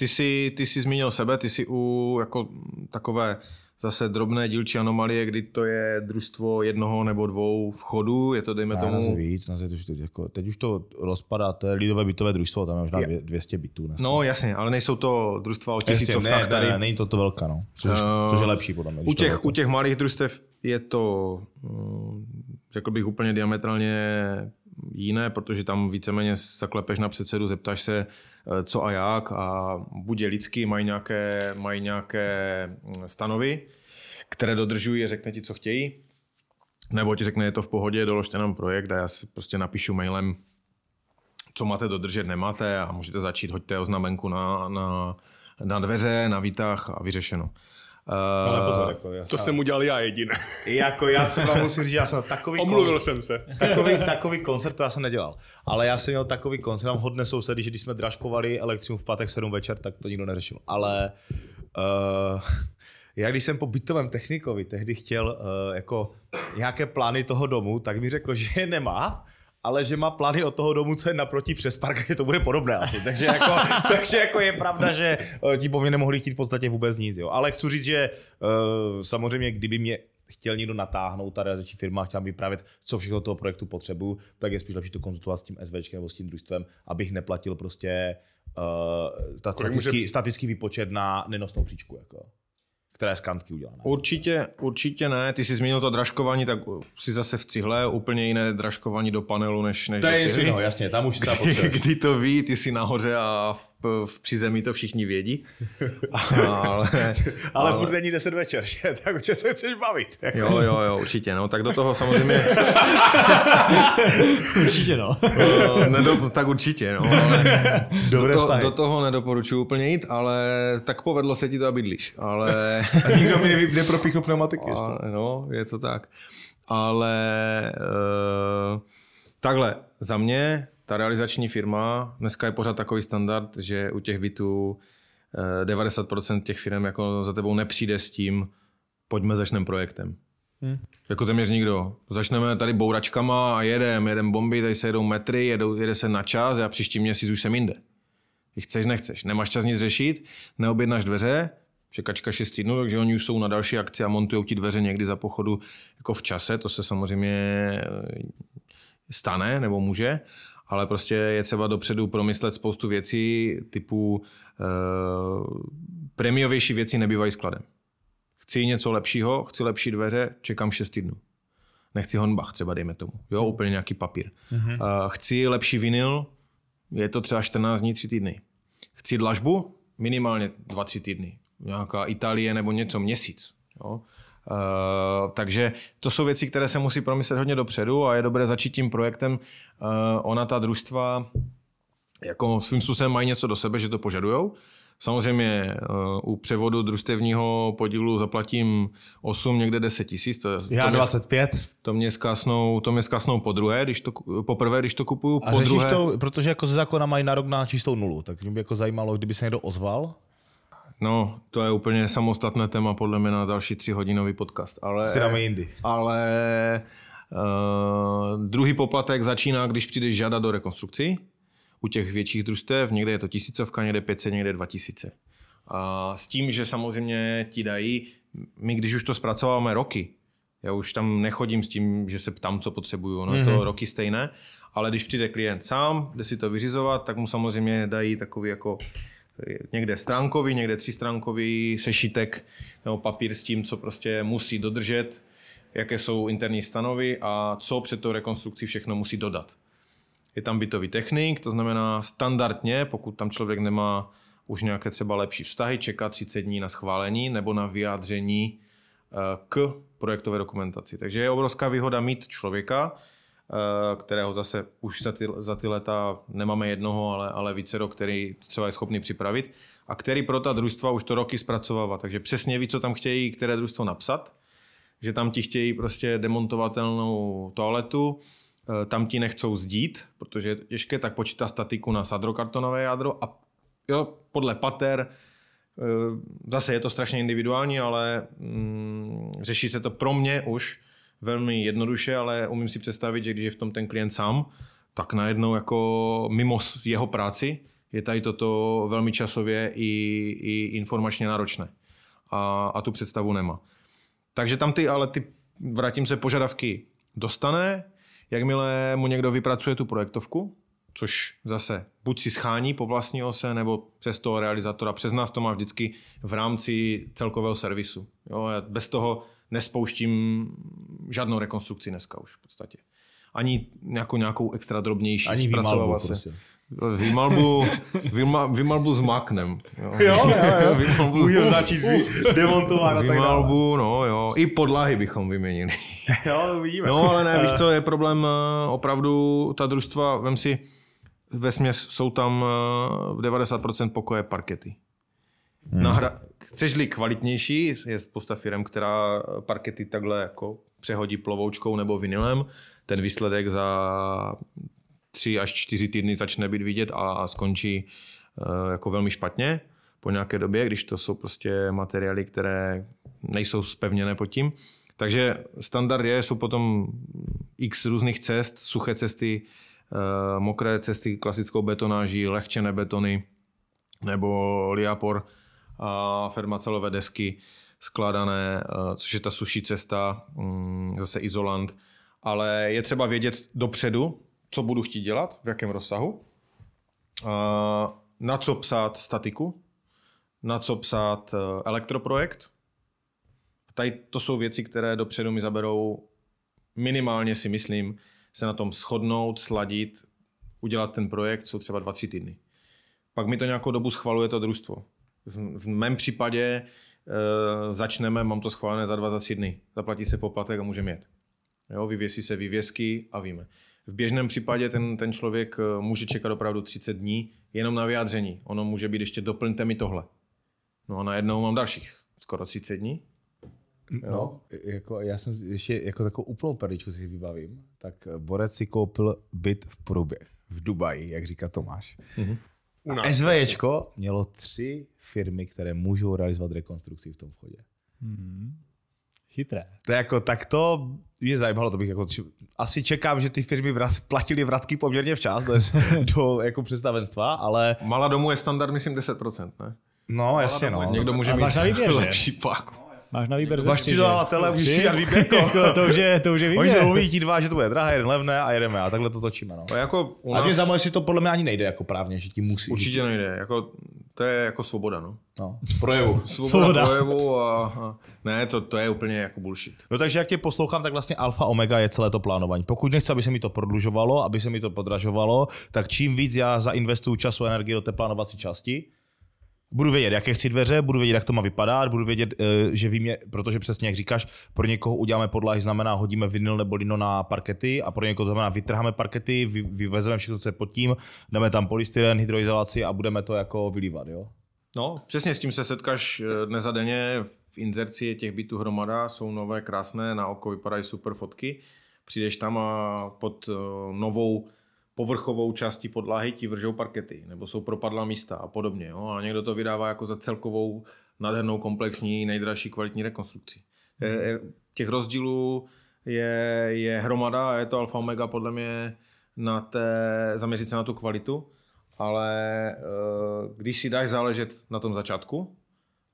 Ty jsi, ty jsi zmínil sebe, ty jsi u jako takové zase drobné dílčí anomalie, kdy to je družstvo jednoho nebo dvou vchodů, je to dejme ne, tomu... Ne, víc, ne, to, teď, jako, teď už to rozpadá, to je lidové bytové družstvo, tam je možná je. 200 bytů. Dneska. No jasně, ale nejsou to družstva o tisícovkách. Jasně, ne, tady... ne, není to to velká, no. což, uh, což je lepší podle mě. U těch, u těch malých družstev je to, mm, řekl bych úplně diametrálně jiné, protože tam víceméně zaklepeš na předsedu, zeptáš se, eh, co a jak a bude lidský, mají nějaké, mají nějaké mm, stanovy, které dodržují a řekne ti, co chtějí. Nebo ti řekne, je to v pohodě, doložte nám projekt a já si prostě napíšu mailem, co máte dodržet, nemáte a můžete začít, hoďte oznamenku na, na, na dveře, na výtah a vyřešeno. Uh, Ale pozor, jako já to jsem udělal já jediný. jako já třeba musím říct, já jsem takový Omluvil koncert, jsem se. Takový, takový koncert to já jsem nedělal. Ale já jsem měl takový koncert, mám hodně sousedy, že když jsme dražkovali elektřinu v pátek v 7 večer, tak to nikdo neřešil. Ale uh, já když jsem po bytovém technikovi tehdy chtěl uh, jako nějaké plány toho domu, tak mi řekl, že je nemá, ale že má plány od toho domu, co je naproti přes park, že to bude podobné asi. Takže jako, takže jako je pravda, že eh, ti po mně nemohli chtít v podstatě vůbec nic. Jo. Ale chci říct, že eh, samozřejmě, kdyby mě chtěl někdo natáhnout, tady realizační firma, chtěl vyprávět, co všechno toho projektu potřebuju, tak je spíš lepší to konzultovat s tím SVčkem nebo s tím družstvem, abych neplatil prostě eh, uh, statický, může... statický výpočet na nenosnou příčku. Jako které z kantky uděláme. Určitě, určitě ne. Ty jsi zmínil to dražkování, tak si zase v cihle úplně jiné dražkování do panelu, než, než to do cihly. No, jasně, tam už kdy, kdy, to ví, ty jsi nahoře a v, v přizemí to všichni vědí. ale, ale, ale furt není 10 večer, že? Tak už se chceš bavit. jo, jo, jo, určitě. No, tak do toho samozřejmě... určitě, no. Eh, nedo, tak určitě, no. Ale Dobré do, to, do toho nedoporučuji úplně jít, ale tak povedlo se ti to a bydlíš. Ale... A nikdo mi neví, kde propíchnu pneumatiky. A, ještě. no, je to tak. Ale uh, takhle, za mě ta realizační firma, dneska je pořád takový standard, že u těch bytů 90% eh, těch firm jako za tebou nepřijde s tím, pojďme začneme projektem. Hmm. Jako téměř nikdo. Začneme tady bouračkama a jedem, jedem bomby, tady se jedou metry, jedou, jede se na čas a příští měsíc už jsem jinde. chceš, nechceš. Nemáš čas nic řešit, neobjednáš dveře, čekačka 6 týdnů, takže oni už jsou na další akci a montují ti dveře někdy za pochodu jako v čase, to se samozřejmě eh, stane nebo může, ale prostě je třeba dopředu promyslet spoustu věcí typu eh, premiovější věci nebývají skladem. Chci něco lepšího, chci lepší dveře, čekám 6 týdnů. Nechci honbach třeba, dejme tomu. Jo, úplně nějaký papír. Uh-huh. chci lepší vinyl, je to třeba 14 dní, 3 týdny. Chci dlažbu, minimálně 2-3 týdny nějaká Itálie nebo něco měsíc. Jo? Uh, takže to jsou věci, které se musí promyslet hodně dopředu a je dobré začít tím projektem. Uh, ona ta družstva jako svým způsobem mají něco do sebe, že to požadujou. Samozřejmě uh, u převodu družstevního podílu zaplatím 8, někde 10 tisíc. To, Já to 25. Mě, to mě zkasnou, to mě zkasnou po druhé, když to, poprvé, když to kupuju. A po druhé... to, protože jako ze zákona mají nárok na čistou nulu, tak mě by jako zajímalo, kdyby se někdo ozval, No, to je úplně samostatné téma podle mě na další tři hodinový podcast. Ale, si dáme jindy. Ale uh, druhý poplatek začíná, když přijdeš žádat do rekonstrukcí. U těch větších družstev někde je to tisícovka, někde 500, někde 2000. A s tím, že samozřejmě ti dají, my když už to zpracováváme roky, já už tam nechodím s tím, že se ptám, co potřebuju, no mm-hmm. to mhm. roky stejné, ale když přijde klient sám, jde si to vyřizovat, tak mu samozřejmě dají takový jako někde stránkový, někde třístránkový sešitek nebo papír s tím, co prostě musí dodržet, jaké jsou interní stanovy a co před tou rekonstrukcí všechno musí dodat. Je tam bytový technik, to znamená standardně, pokud tam člověk nemá už nějaké třeba lepší vztahy, čeká 30 dní na schválení nebo na vyjádření eh, k projektové dokumentaci. Takže je obrovská výhoda mít člověka, Eh, kterého zase už za ty, za ty leta nemáme jednoho, ale, ale více do který třeba je schopný připravit a který pro ta družstva už to roky zpracovává. Takže přesně ví, co tam chtějí, které družstvo napsat, že tam ti chtějí prostě demontovatelnou toaletu, eh, tam ti nechcou zdít, protože je těžké, tak počítá statiku na sadrokartonové jádro a jo, podle pater, eh, zase je to strašně individuální, ale mm, řeší se to pro mě už velmi jednoduše, ale umím si představit, že když je v tom ten klient sám, tak najednou jako mimo jeho práci je tady toto velmi časově i, i informačně náročné. A, a tu představu nemá. Takže tam ty, ale ty, vrátím se, požadavky dostane, jakmile mu někdo vypracuje tu projektovku, což zase buď si schání po vlastní ose, nebo přes toho realizátora. Přes nás to má vždycky v rámci celkového servisu. Jo, bez toho nespouštím žádnou rekonstrukci dneska už v podstatě. Ani jako nějakou extra drobnější. Ani výmalbu se. Prostě. Výmalbu, výma, výmalbu s maknem. Jo, jo, jo. jo. Můžeme začít demontovat a Výmalbu, no jo. I podlahy bychom vyměnili. jo, vidíme. No ale ne, víš eh. co, je problém eh, opravdu, ta družstva, vem si, ve směs jsou tam eh, v 90% pokoje parkety. Hmm. Nahra- Chceš-li kvalitnější, je spousta firm, která parkety takhle jako přehodí plovoučkou nebo vinilem, ten výsledek za tři až čtyři týdny začne být vidět a, a skončí eh, jako velmi špatně po nějaké době, když to jsou prostě materiály, které nejsou spevněné pod tím. Takže standard je, jsou potom x různých cest, suché cesty, eh, mokré cesty klasickou betonáží, lehčené betony nebo liapor a firma celové desky skládané, eh, což je ta suší cesta, mm, zase izolant, ale je třeba vědět dopředu, co budu chtít dělat, v jakém rozsahu, na co psát statiku, na co psát eh, elektroprojekt. Tady to jsou věci, které dopředu mi zaberou minimálně si myslím, se na tom shodnout, sladit, udělat ten projekt, jsou třeba dva, tři týdny. Pak mi to nějakou dobu schvaluje to družstvo. V, v mém případě e, začneme, mám to schválené za dva, za tři dny. Zaplatí se poplatek a můžeme jet. Jo, vyvěsí se vyvěsky a víme. V běžném případě ten, ten člověk eh, může čekat opravdu 30 dní jenom na vyjádření. Ono může být ještě doplňte mi tohle. No a najednou mám dalších skoro 30 dní. Jo? No, jako já jsem ještě jako takovou úplnou perličku si vybavím, tak eh, Borec si koupil byt v Prubě, v Dubaji, jak říká Tomáš. Mm-hmm. U nás, SVJčko prostě. mělo tři firmy, které můžou realizovat rekonstrukci v tom vchodě. Hmm. Chytré. To je jako, tak to mě zajímalo, to bych jako, asi čekám, že ty firmy vrat, platili vratky poměrně včas do, do jako představenstva, ale... Mala domů je standard, myslím, 10%, ne? No, Mala jasně, no. Někdo může mít lepší páku. Máš na výběr Máš tři dodavatele, můžeš si jako, to, už je, to už je výběr. Oni se mluví ti dva, že to bude drahé, jeden levné a jedeme a takhle to točíme. No. To jako u nás... A mě za moje si to podle mě ani nejde jako právně, že ti musí. Určitě nejde, jako, to je jako svoboda. No. No, projevu. Svoboda, svoboda. projevu a, a ne, to, to je úplně jako bullshit. No takže jak tě poslouchám, tak vlastně alfa omega je celé to plánování. Pokud nechci, aby se mi to prodlužovalo, aby se mi to podražovalo, tak čím víc já zainvestuju času a energii do té plánovací části, Budu vědět, jaké chci dveře, budu vědět, jak to má vypadat, budu vědět, eh, že vím, je, protože přesně jak říkáš, pro někoho uděláme podlahy, znamená hodíme vinyl nebo lino na parkety a pro někoho to znamená vytrháme parkety, vyvezeme všechno, co je pod tím, dáme tam polystyren, hydroizolaci a budeme to jako vylívat, jo? No, přesně s tím se setkáš eh, dnes a denně v inzerci je těch bytů hromada, jsou nové, krásné, na oko vypadají super fotky. Přijdeš tam a pod eh, novou povrchovou části podlahy ti vržou parkety, nebo jsou propadlá místa a podobně. Jo? A někdo to vydává jako za celkovou nádhernou komplexní nejdražší kvalitní rekonstrukci. Hmm. Těch rozdílů je, je hromada a je to alfa omega podle mě na té, zaměřit se na tu kvalitu, ale eh, když si dáš záležet na tom začátku,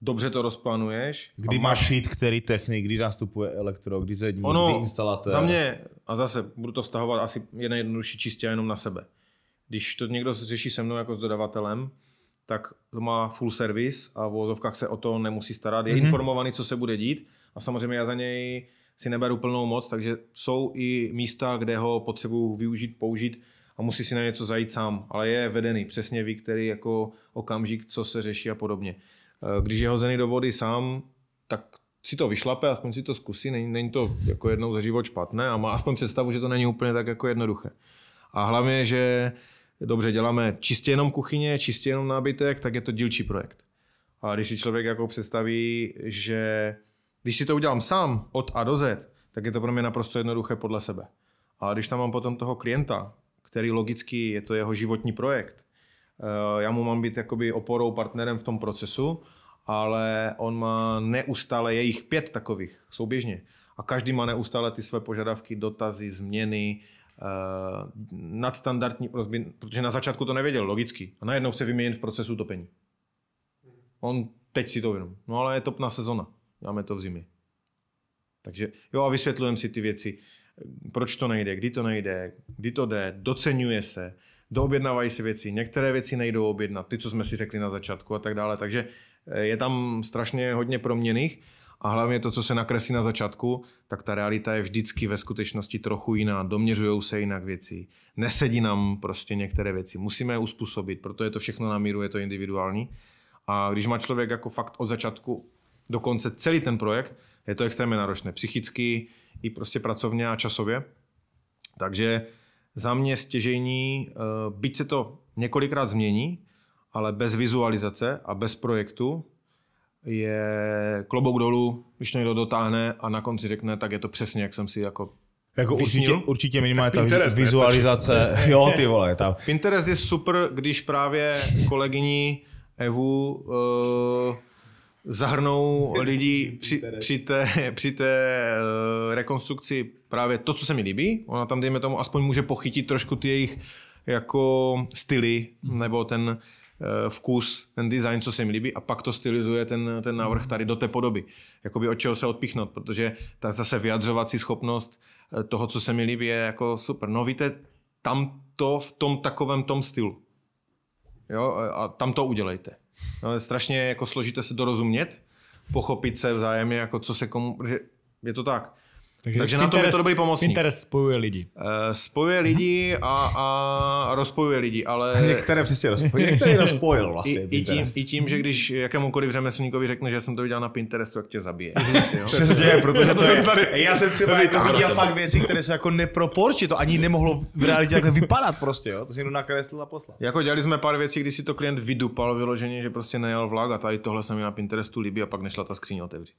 dobře to rozplánuješ. Kdy máš šít, který technik, kdy nastupuje elektro, kdy zední, ono, kdy instalátor. Za mě, a zase budu to vztahovat asi je nejjednodušší čistě jenom na sebe. Když to někdo řeší se mnou jako s dodavatelem, tak to má full service a v vozovkách se o to nemusí starat. Je mm-hmm. informovaný, co se bude dít a samozřejmě já za něj si neberu plnou moc, takže jsou i místa, kde ho potřebuju využít, použít a musí si na něco zajít sám, ale je vedený, přesně ví, který jako okamžik, co se řeší a podobně. Eh, když je hozený do vody sám, tak si to vyšlape, aspoň si to zkusí, není, není to jako jednou za život špatné a má aspoň představu, že to není úplně tak jako jednoduché. A hlavně, že dobře děláme čistě jenom kuchyně, čistě jenom nábytek, tak je to dílčí projekt. A když si člověk jako představí, že když si to udělám sám od A do Z, tak je to pro mě naprosto jednoduché podle sebe. A když tam mám potom toho klienta, který logicky je to jeho životní projekt, Eh, já mu mám být jakoby oporou, partnerem v tom procesu, ale on má neustále jich pět takových souběžně. A každý má neustále ty své požadavky, dotazy, změny, eh, nadstandardní prozby, protože na začátku to nevěděl, logicky. A najednou chce vyměnit v procesu topení. On teď si to vědomí. No ale je topná sezona. Máme to v zimě. Takže jo a vysvětlujeme si ty věci, proč to nejde, kdy to nejde, kdy to jde, docenuje se doobjednávají si věci, některé věci nejdou objednat, ty, co jsme si řekli na začátku a tak dále. Takže eh, je tam strašně hodně proměných a hlavně to, co se nakreslí na začátku, tak ta realita je vždycky ve skutečnosti trochu jiná, doměřují se jinak věci, nesedí nám prostě některé věci, musíme je uspůsobit, proto je to všechno na míru, je to individuální. A když má člověk jako fakt od začátku dokonce celý ten projekt, je to extrémně náročné, psychicky i prostě pracovně a časově. Takže za mě stěžení, eh, byť se to několikrát změní, ale bez vizualizace a bez projektu je klobouk dolů, když to někdo dotáhne a na konci řekne, tak je to přesně, jak jsem si jako jako určitě, určitě minimálně ta vizualizace. Nestačí. Jo, ty vole. Tam. Pinterest je super, když právě kolegyni Evu uh, zahrnou lidi při, při, té, při té eh, rekonstrukci právě to, co se mi líbí. Ona tam, dejme tomu, aspoň může pochytit trošku ty jejich jako styly mhm. nebo ten eh, vkus, ten design, co se mi líbí a pak to stylizuje ten, ten návrh mhm. tady do té podoby. Jakoby od čeho se odpíchnout, protože ta zase vyjadřovací schopnost eh, toho, co se mi líbí, je jako super. No víte, tam to v tom takovém tom stylu. Jo, a tam to udělejte. No, je strašně jako složité se dorozumět, pochopit se vzájemně, jako co se komu, je to tak. Takže, Takže na tom je to dobrý pomocník. Pinterest spojuje lidi. Uh, spojuje lidi a, a rozpojuje lidi, ale... Některé přesně rozpojuje, některé rozpojil vlastně. I, i, tím, I tím, že když jakémukoliv řemeslníkovi řekne, že jsem to viděl na Pinterestu, tak tě zabije. přesně, protože to, to je, tady... Já jsem třeba jako viděl fakt věci, které jsou jako neproporční, to ani nemohlo v realitě takhle vypadat prostě, jo? to si jenom nakreslil a poslal. Jako dělali jsme pár věcí, když si to klient vydupal vyloženě, že prostě nejel vlak a tady tohle se mi na Pinterestu líbí a pak nešla ta skříň otevřít.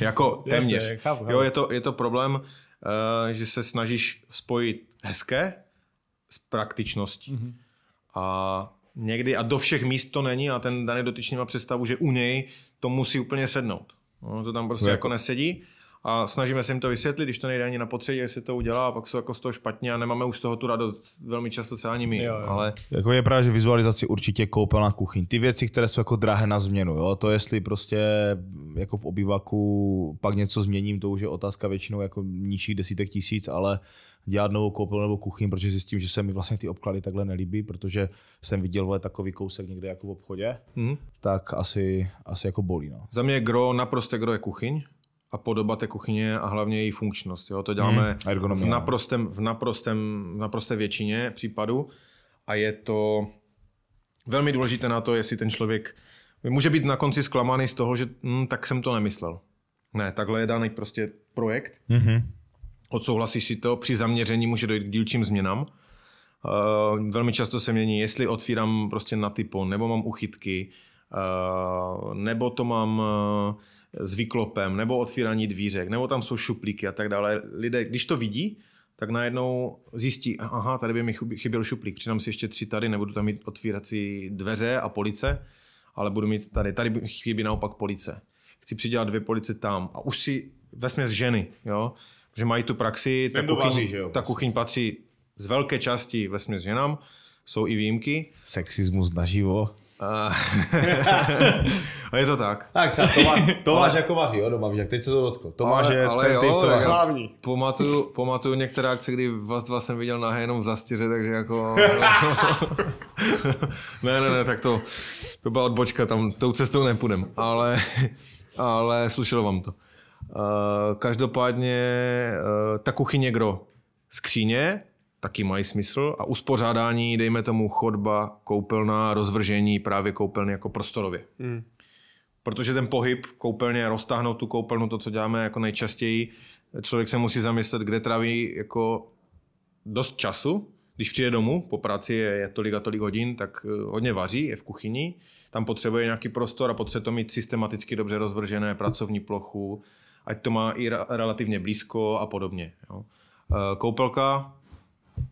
jako téměř. Jasně, chápu, chápu. Jo, je to, je to problém, uh, že se snažíš spojit hezké s praktičností. Mm-hmm. A někdy, a do všech míst to není, a ten daný dotyčný má představu, že u něj to musí úplně sednout. No, to tam prostě no, jako nesedí a snažíme se jim to vysvětlit, když to nejde ani na potřebí, jestli to udělá a pak jsou jako z toho špatně a nemáme už z toho tu radost velmi často třeba ani my. Jo, jo. Ale... Jako je právě, že vizualizaci určitě koupel na kuchyň. Ty věci, které jsou jako drahé na změnu, jo? to jestli prostě jako v obyvaku pak něco změním, to už je otázka většinou jako nižších desítek tisíc, ale dělat novou koupel nebo kuchyň, protože zjistím, že se mi vlastně ty obklady takhle nelíbí, protože jsem viděl vole, takový kousek někde jako v obchodě, mm. tak asi, asi jako bolí. No. Za mě gro, naprosto gro je kuchyň, a podoba té kuchyně a hlavně její funkčnost. Jo? To děláme hmm, v, no. naprostém, v, naprostém, v naprosté většině případů a je to velmi důležité na to, jestli ten člověk může být na konci zklamaný z toho, že hm, tak jsem to nemyslel. Ne, takhle je daný prostě projekt. Mm-hmm. Odsouhlasíš si to, při zaměření může dojít k dílčím změnám. Uh, velmi často se mění, jestli otvírám prostě na typo, nebo mám uchytky, uh, nebo to mám uh, s vyklopem, nebo otvírání dvířek, nebo tam jsou šuplíky a tak dále. Lidé, když to vidí, tak najednou zjistí, aha, tady by mi chyběl šuplík, přidám si ještě tři tady, nebudu tam mít otvírací dveře a police, ale budu mít tady, tady chybí naopak police. Chci přidělat dvě police tam a už si vesměs ženy, jo, že mají tu praxi, ta kuchyň, vaří, jo? ta kuchyň patří z velké části vesměs ženám, jsou i výjimky. Sexismus naživo. a je to tak. Tak třeba Tomá, Tomáš jako vaří, jo, doma, jak teď se to dotklo. Tomáš ale, je ale ten typ, co vaří. Hlavní. Pamatuju, pamatuju některé akce, kdy vás dva jsem viděl na jenom v zastěře, takže jako... ne, ne, ne, tak to, to byla odbočka, tam tou cestou nepůjdem, ale, ale slušelo vám to. Uh, každopádně uh, ta kuchyně gro. Skříně, taky mají smysl a uspořádání, dejme tomu chodba, koupelna, rozvržení právě koupelny jako prostorově. Hmm. Protože ten pohyb koupelně, roztáhnout tu koupelnu, to, co děláme jako nejčastěji, člověk se musí zamyslet, kde tráví jako dost času, když přijde domů, po práci je, je tolik a tolik hodin, tak eh, hodně vaří, je v kuchyni, tam potřebuje nějaký prostor a potřebuje to mít systematicky dobře rozvržené, pracovní plochu, ať to má i relativně blízko a podobně. Jo. Eh, koupelka,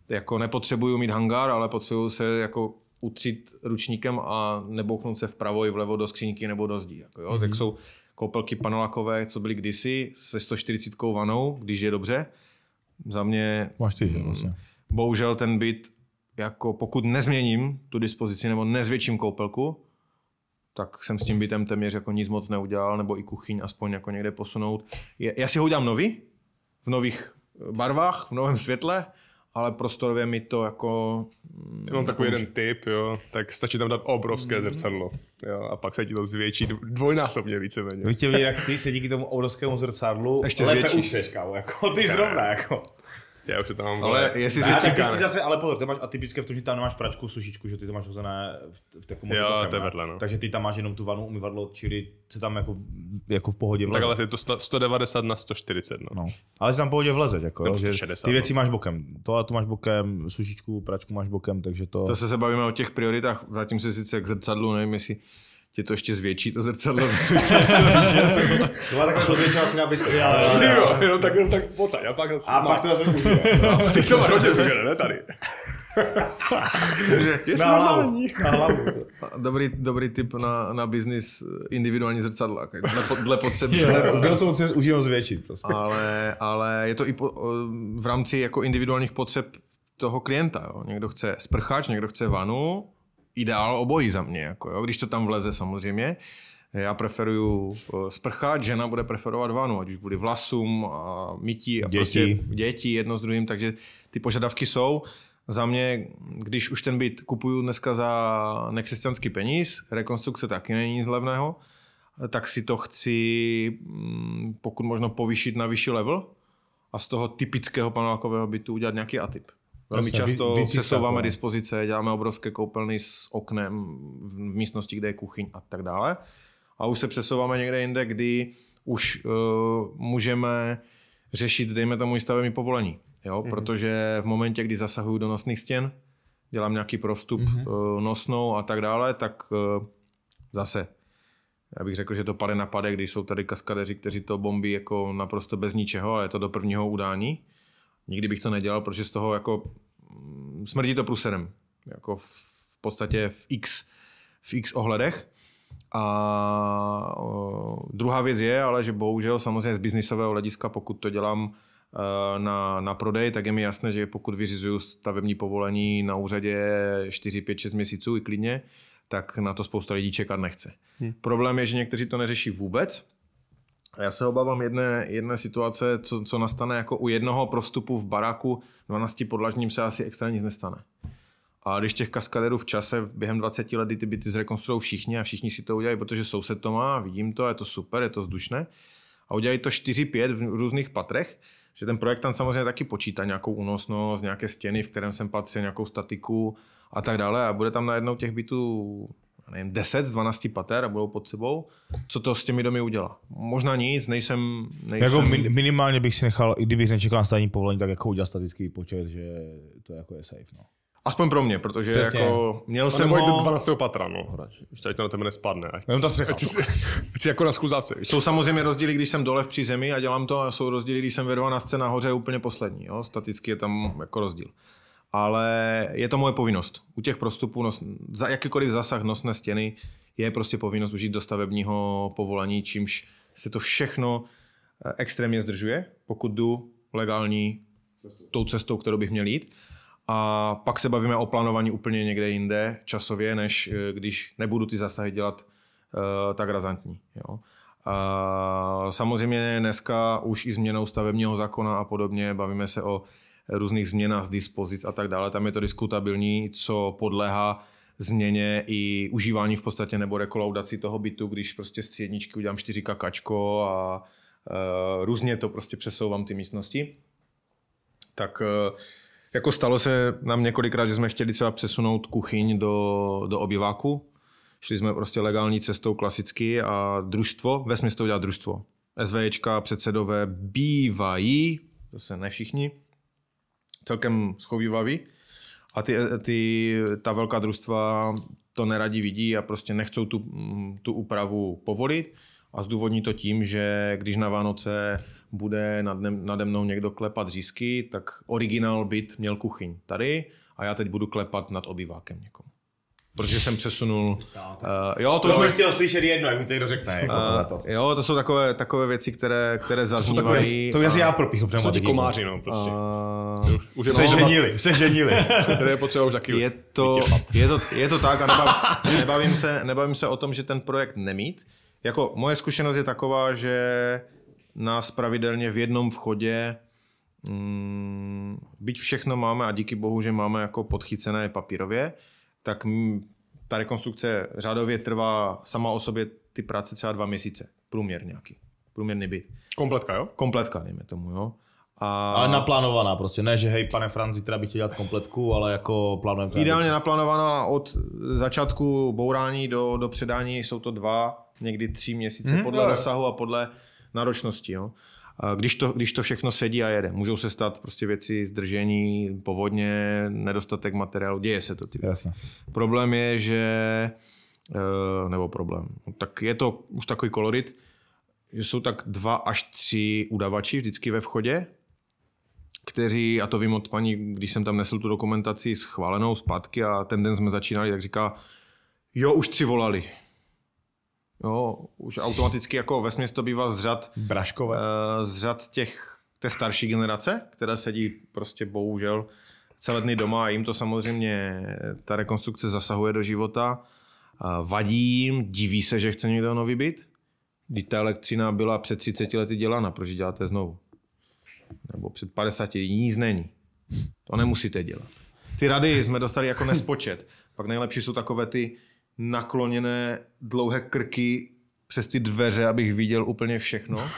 jako nepotřebuju mít hangár, ale potřebuju se jako utřít ručníkem a nebouchnout se vpravo i vlevo do skříňky nebo do zdí. Jako jo? Mm-hmm. Tak mhm. jsou koupelky panelakové, co byly kdysi, se 140 vanou, když je dobře. Za mě... Máš ty, že mm, vlastně. Bohužel ten byt, jako pokud nezměním tu dispozici nebo nezvětším koupelku, tak jsem s tím bytem téměř jako nic moc neudělal, nebo i kuchyň aspoň jako někde posunout. Je, já si ho udělám nový, v nových barvách, v novém světle, ale prostorově mi to jako... Mm, Jenom mám takový jako jeden tip, jo, tak stačí tam dát obrovské mm-hmm. zrcadlo jo, a pak se ti to zvětší dvojnásobně víceméně. Víte, jak ty se díky tomu obrovskému zrcadlu ještě lépe zvětší. utřeš, kámo, jako ty zrovna, jako. Já už to tam mám. Ale jestli se ty, ty zase, ale pozor, ty máš atypické v tom, že tam nemáš pračku, sušičku, že ty to máš hozené v, v takovém Jo, to je vedle, no. Takže ty tam máš jenom tu vanu, umyvadlo, čili se tam jako, jako v pohodě vleze. Tak ale je to 190 na 140, no. no. Ale se tam v pohodě vleze, jako, jo, že ty věci no. máš bokem. To a tu máš bokem, sušičku, pračku máš bokem, takže to... To se bavíme o těch prioritách, vrátím se sice k zrcadlu, nevím, jestli Tě to ještě zvětší to zrcadlo. to má takové blbě, že asi na Já, Jo, jenom tak, jenom tak pocať. A pak zase... A pak to zase může. No, ty to máš hodně zvěděné, ne tady. je na Na Hlavu, Dobrý, dobrý tip na, na biznis individuální zrcadla, jako dle, dle potřeby. Bylo to už užívat zvětšit. Prostě. Ale, ale je to i po, v rámci jako individuálních potřeb toho klienta. Jo. Někdo chce sprchač, někdo chce vanu, ideál obojí za mě, jako jo, když to tam vleze samozřejmě. Já preferuju eh, sprchat, žena bude preferovat vanu, ať už bude vlasům a mytí a děti. prostě děti jedno s druhým, takže ty požadavky jsou. Za mě, když už ten byt kupuju dneska za nekřesťanský peníz, rekonstrukce taky není nic levného, tak si to chci mm, pokud možno povýšit na vyšší level a z toho typického panelákového bytu udělat nějaký atyp. Velmi často vy, přesouváme dispozice, děláme obrovské koupelny s oknem v místnosti, kde je kuchyň a tak dále. A už se přesouváme někde jinde, kdy už uh, můžeme řešit, dejme tomu, i stavební povolení. Jo? Mm-hmm. Protože v momentě, kdy zasahuju do nosných stěn, dělám nějaký prostup mm-hmm. uh, nosnou a tak dále, tak uh, zase já bych řekl, že to pade na pade, když jsou tady kaskadeři, kteří to bombí jako naprosto bez ničeho, ale je to do prvního udání nikdy bych to nedělal, protože z toho jako mm, smrdí to pruserem. Jako v, podstatě v x, v x ohledech. A druhá věc je, ale že bohužel samozřejmě z biznisového hlediska, pokud to dělám e, na, na prodej, tak je mi jasné, že pokud vyřizuju stavební povolení na úřadě 4, 5, 6 měsíců i klidně, tak na to spousta lidí čekat nechce. Hmm. Problém je, že někteří to neřeší vůbec já se obávám jedné, jedné situace, co, co nastane jako u jednoho prostupu v baraku 12 podlažním se asi extra nic nestane. A když těch kaskaderů v čase během 20 let ty byty zrekonstruují všichni a všichni si to udělají, protože soused to má, vidím to, je to super, je to vzdušné. A udělají to 4-5 v různých patrech, že ten projekt tam samozřejmě taky počítá nějakou únosnost, nějaké stěny, v kterém jsem patří, nějakou statiku a tak dále. A bude tam najednou těch bytů nevím, 10 z 12 pater a budou pod sebou, co to s těmi domy udělá? Možná nic, nejsem... nejsem... Jako minimálně bych si nechal, i kdybych nečekal na stavní povolení, tak jako udělat statický počet, že to je jako je safe. No. Aspoň pro mě, protože Přesně. jako měl jsem ho... 12. patra, no. Ještě to na tebe nespadne. Ať... Jenom ta střecha. Ať no. ať jako na schůzávce. Jsou samozřejmě rozdíly, když jsem dole v přízemí a dělám to, a jsou rozdíly, když jsem ve 12 nahoře úplně poslední. Jo? Staticky je tam jako rozdíl ale je to moje povinnost. U těch prostupů nos, za jakýkoliv zásah nosné stěny je prostě povinnost užít do stavebního povolení, čímž se to všechno eh, extrémně zdržuje, pokud jdu legální tou cestou, kterou bych měl jít. A pak se bavíme o plánování úplně někde jinde časově, než eh, když nebudu ty zásahy dělat uh, tak razantní. Jo. A samozřejmě dneska už i změnou stavebního zákona a podobně bavíme se o různých změn z dispozic a tak dále. Tam je to diskutabilní, co podléhá změně i užívání v podstatě nebo rekolaudaci toho bytu, když prostě z třídničky udělám čtyři kakačko a e, různě to prostě přesouvám ty místnosti. Tak e, jako stalo se nám několikrát, že jsme chtěli třeba přesunout kuchyň do, do obyváku. Šli jsme prostě legální cestou klasicky a družstvo, ve smyslu to udělat družstvo. SVJčka, předsedové bývají, zase ne všichni, celkem schovývavý a ty, ty, ta velká družstva to neradi vidí a prostě nechcou tu, tu úpravu povolit a zdůvodní to tím, že když na Vánoce bude nade, nade mnou někdo klepat řízky, tak originál byt měl kuchyň tady a já teď budu klepat nad obývákem někomu protože jsem přesunul... Uh, jo, to, to jsme chtěl slyšet jedno, jak mi jako eh, to někdo řekne. Uh, jo, to jsou takové, takové věci, které, které zaznívají. To věří já propíchu. To jsou komáři, no, prostě. Uh, už, už se ženili, se ženili. Které je potřeba už taky je to, je to, je to tak a nebav, nebavím, se, nebavím se o tom, že ten projekt nemít. Jako moje zkušenost je taková, že nás pravidelně v jednom vchodě mm, byť všechno máme a díky bohu, že máme jako podchycené papírově, tak ta rekonstrukce řádově trvá sama o sobě ty práce třeba dva měsíce, průměr nějaký, průměrný byt. Kompletka, jo? Kompletka, nejme tomu, jo. A... Ale naplánovaná prostě, ne, že hej, pane Franzi, teda bych chtěl dělat kompletku, ale jako plánujeme to. Ideálně naplánovaná od začátku bourání do, do předání jsou to dva, někdy tři měsíce hmm, podle jo. rozsahu a podle náročnosti. Jo. Když to, když to všechno sedí a jede, můžou se stát prostě věci zdržení, povodně, nedostatek materiálu, děje se to. Ty věci. Problém je, že eh, nebo problém. Tak je to už takový kolorit, že jsou tak dva až tři udavači vždycky ve vchodě, kteří, a to vím od paní, když jsem tam nesl tu dokumentaci schválenou zpátky a ten den jsme začínali, tak říká, jo, už tři volali. Jo, už automaticky jako vesměs to bývá z řad, Braškové. Eh, z řad těch, té starší generace, která sedí prostě bohužel celé dny doma a jim to samozřejmě ta rekonstrukce zasahuje do života. Eh, vadí jim, diví se, že chce někdo nový byt. Když ta elektřina byla před 30 lety dělána, proč ji děláte znovu? Nebo před 50, lety nic není. To nemusíte dělat. Ty rady jsme dostali jako nespočet. Pak nejlepší jsou takové ty, nakloněné dlouhé krky přes ty dveře, abych viděl úplně všechno.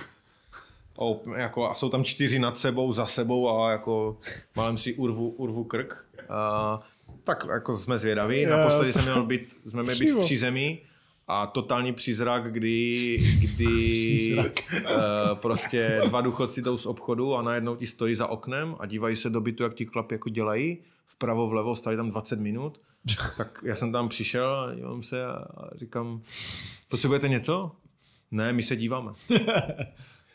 A, jako, a jsou tam čtyři nad sebou, za sebou a jako malem si urvu, urvu krk. A, tak jako jsme zvědaví. Naposledy jsem měl být, jsme měli být v přízemí a totální přízrak, kdy, kdy uh, prostě dva duchoci jdou z obchodu a najednou ti stojí za oknem a dívají se do bytu, jak ti chlapi jako dělají vpravo, vlevo, stali tam 20 minut. Tak já jsem tam přišel a dívám se a říkám, potřebujete něco? Ne, my se díváme.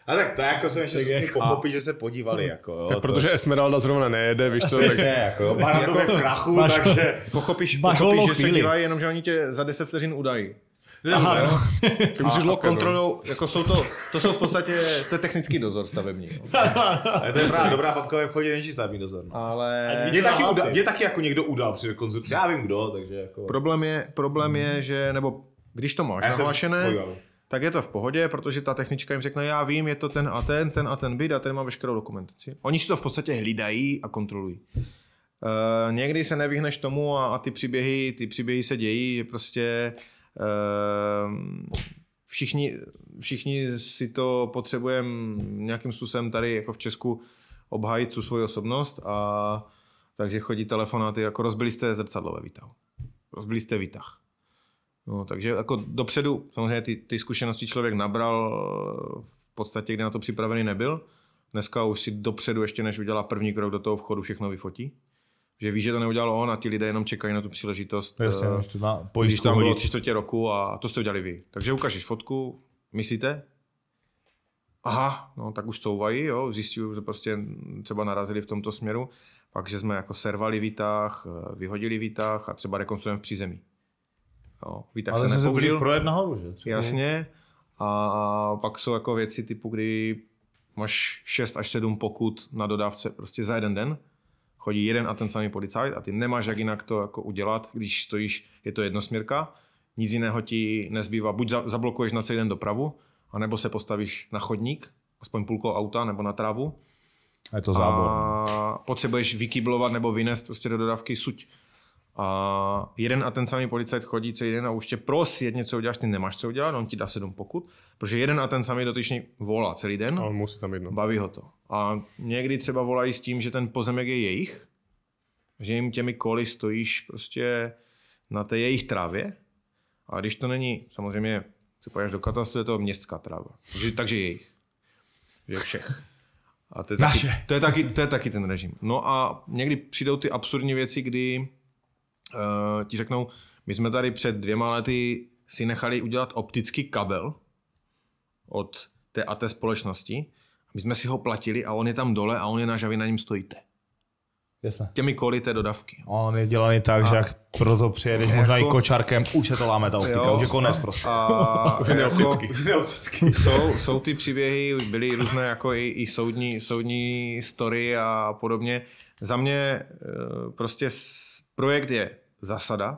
A tak to jako jsem ještě schopný pochopit, a... že se podívali. Jako, jo, tak to... protože Esmeralda zrovna nejede, víš co? Tak... Ne, jako, jo, jako, v krachu, máš, takže... Pochopíš, pochopíš že se dívají, jenom že oni tě za 10 vteřin udají. Aha, no. no. Ty musíš dlouho no. kontrolou, jako jsou to, to jsou v podstatě, to je technický dozor stavební. No. to je právě dobrá babka v vchodě, není stavební dozor. No. Ale... Mě taky, uda, mě taky jako někdo udal při rekonstrukci, já vím kdo, takže jako... Problém je, problém je že, nebo když to máš nahlašené, tak je to v pohodě, protože ta technička jim řekne, já vím, je to ten a ten, ten a ten byt a ten má veškerou dokumentaci. Oni si to v podstatě hlídají a kontrolují. Uh, někdy se nevyhneš tomu a, a ty příběhy, ty příběhy se dějí, že prostě Ehm, všichni, všichni si to potřebujeme nějakým způsobem tady jako v Česku obhájit tu svoji osobnost a takže chodí telefonáty jako rozbili jste zrcadlové výtahu. Rozbili jste výtah. No, takže jako dopředu samozřejmě ty, ty zkušenosti člověk nabral v podstatě, kde na to připravený nebyl. Dneska už si dopředu, ještě než udělá první krok do toho vchodu, všechno vyfotí že ví, že to neudělal on a ti lidé jenom čekají na tu příležitost. Jasně, uh, eh, to na když tam bylo tři čtvrtě roku a to jste udělali vy. Takže ukážeš fotku, myslíte? Aha, no tak už couvají, jo, zjistili, že prostě třeba narazili v tomto směru. Pak, že jsme jako servali výtah, eh, vyhodili výtah a třeba rekonstruujeme v přízemí. Jo, výtah Ale se nepoužil. pro nahoru, že? Třeba. Jasně. A pak jsou jako věci typu, kdy máš 6 až 7 pokut na dodávce prostě za jeden den chodí jeden a ten samý policajt a ty nemáš jak jinak to jako udělat, když stojíš, je to jednosměrka, nic jiného ti nezbývá, buď zablokuješ na celý den dopravu, anebo se postavíš na chodník, aspoň půlkou auta nebo na trávu. A je to zábor. A no. potřebuješ vykyblovat nebo vynést prostě do dodávky suť a jeden a ten samý policajt chodí celý den a už tě prosí, něco uděláš, ty nemáš co udělat, on ti dá sedm pokut, protože jeden a ten samý dotyčný volá celý den. A on musí tam jedno. Baví ho to. A někdy třeba volají s tím, že ten pozemek je jejich, že jim těmi koli stojíš prostě na té jejich trávě. A když to není, samozřejmě, se pojedeš do katastru, je to městská tráva. Takže, takže jejich. Že všech. A to je, taky, to, je taky, to je taky ten režim. No a někdy přijdou ty absurdní věci, kdy uh, ti řeknou, my jsme tady před dvěma lety si nechali udělat optický kabel od té a té společnosti. My jsme si ho platili a on je tam dole a on je na žavě, na něm stojíte. Jasne. Těmi koli té dodavky. On je dělaný tak, a že jak proto přijedeš jako, možná i jako- kočárkem, už se to láme ta optika, jo, už je konec prostě. A, jako- už je neoptický. Jako, jsou, jsou ty příběhy, byly různé jako i, i soudní, soudní story a podobně. Za mě eh, prostě projekt je zasada,